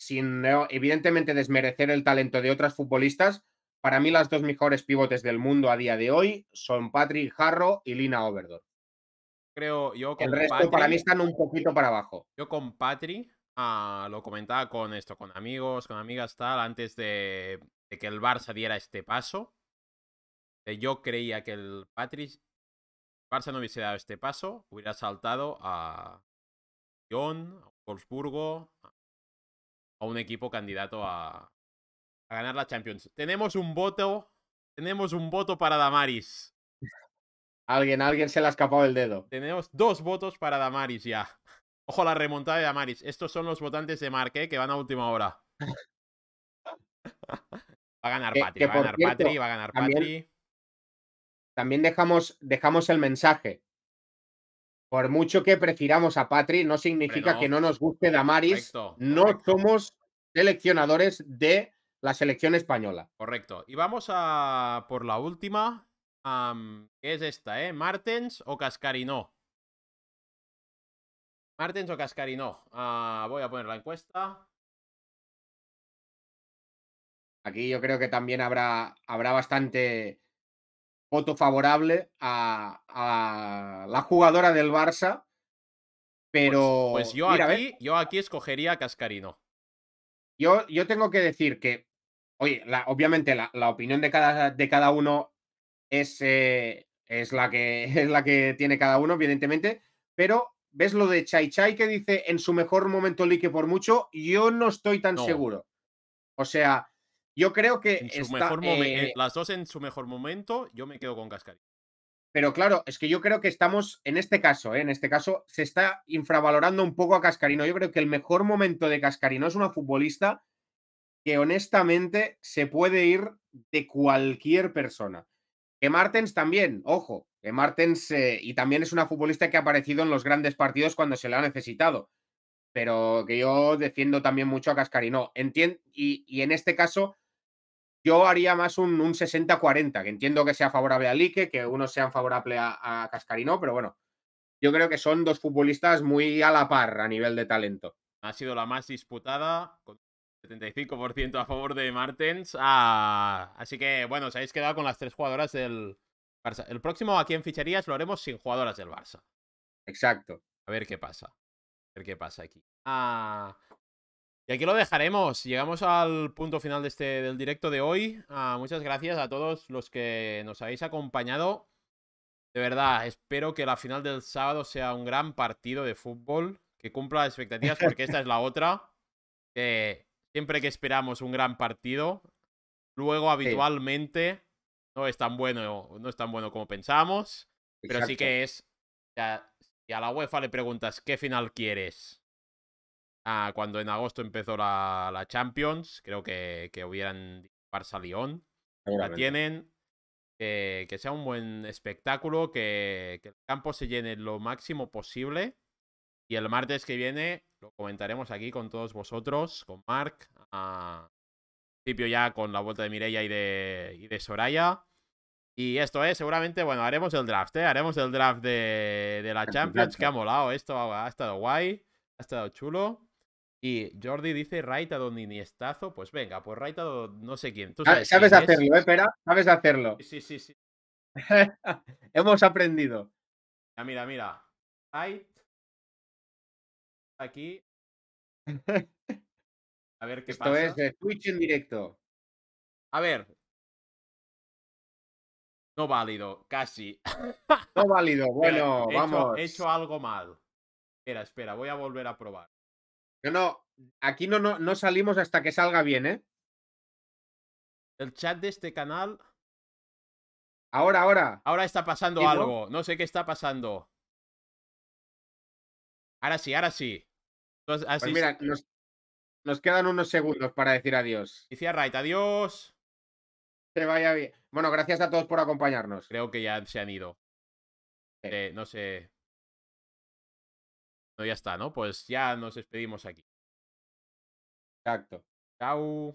sin, evidentemente, desmerecer el talento de otras futbolistas. Para mí, las dos mejores pivotes del mundo a día de hoy son Patrick Jarro y Lina Overdorf. Creo yo que El resto para mí están un poquito para abajo. Yo con Patrick, ah, lo comentaba con esto, con amigos, con amigas, tal, antes de que el Barça diera este paso yo creía que el Patrick Barça no hubiese dado este paso, hubiera saltado a Lyon, a Wolfsburgo, a un equipo candidato a, ganar la Champions. Tenemos un voto, tenemos un voto para Damaris. Alguien, alguien se le ha escapado el dedo. Tenemos dos votos para Damaris ya. Ojo la remontada de Damaris. Estos son los votantes de Marque que van a última hora. va a ganar Patri, va a ganar Patri, va a ganar Patri también dejamos, dejamos el mensaje. Por mucho que prefiramos a Patri, no significa que no nos guste Damaris. no somos seleccionadores de la selección española. Correcto. Y vamos a por la última, es esta, ¿eh? ¿Martens o Cascarino? ¿Martens o Cascarino? Ah, voy a poner la encuesta. Aquí yo creo que también habrá, habrá bastante, voto favorable a, la jugadora del Barça. Pues, pues pero. Pues, yo, aquí, yo aquí escogería a Cascarino. Yo, yo tengo que decir que, oye, la, obviamente la, opinión de cada, de cada uno es, eh, es, la que, es la que tiene cada uno, evidentemente, pero ves lo de Chai Chai que dice en su mejor momento que por mucho, yo no estoy tan seguro. O sea, yo creo que. Eh, eh las dos en su mejor momento, yo me quedo con Cascarino. Pero claro, es que yo creo que estamos, en este caso, eh, en este caso, se está infravalorando un poco a Cascarino. Yo creo que el mejor momento de Cascarino es una futbolista que honestamente se puede ir de cualquier persona. Que Martens también, ojo, que Martens y también es una futbolista que ha aparecido en los grandes partidos cuando se le ha necesitado. Pero que yo defiendo también mucho a Cascarino. y, y en este caso, yo haría más un, 60-40, que entiendo que sea favorable a Lique, que unos sean favorables a, Cascarino, pero bueno, yo creo que son dos futbolistas muy a la par a nivel de talento. Ha sido la más disputada, con 75% a favor de Martens. Ah, así que, bueno, os habéis quedado con las tres jugadoras del Barça. El próximo aquí en ficharías lo haremos sin jugadoras del Barça. Exacto. A ver qué pasa. A ver qué pasa aquí. Ah, y aquí lo dejaremos. Llegamos al punto final de este, del directo de hoy. Ah, muchas gracias a todos los que nos habéis acompañado. De verdad, espero que la final del sábado sea un gran partido de fútbol que cumpla las expectativas, porque esta es la otra. siempre que esperamos un gran partido, luego habitualmente no es tan bueno, no es tan bueno como pensamos, pero sí que es. y si a la UEFA le preguntas qué final quieres cuando en agosto empezó la, Champions, creo que, que hubieran Barça-Lyon. La tienen. Que, sea un buen espectáculo, que, el campo se llene lo máximo posible. Y el martes que viene lo comentaremos aquí con todos vosotros, con Mark, a principio ya con la vuelta de Mireia y de, de Soraya. Y esto es, seguramente, bueno, haremos el draft, ¿eh? Haremos el draft de, la Champions, que ha molado esto, ha estado guay, ha estado chulo. Y Jordi dice Raita ni niestazo. Pues venga, pues Raita no sé quién. ¿Tú sabes, hacerlo, ¿eh, Pera? Sabes hacerlo. Sí, sí, sí. Hemos aprendido. mira, mira. Hay. Aquí. A ver qué pasa. Esto es de Twitch en directo. A ver. No válido, casi. No válido, bueno, vamos. he hecho algo mal. Espera, espera, voy a volver a probar. No, no, aquí no, no, salimos hasta que salga bien, ¿eh? El chat de este canal. Ahora, ahora. Ahora está pasando algo. No sé qué está pasando. Ahora sí, ahora sí. pues mira, Nos, quedan unos segundos para decir adiós. Dice Right, adiós. Se vaya bien. Bueno, gracias a todos por acompañarnos. Creo que ya se han ido. Eh, no sé. No ya está, ¿no? Pues ya nos despedimos aquí. Exacto. Chao.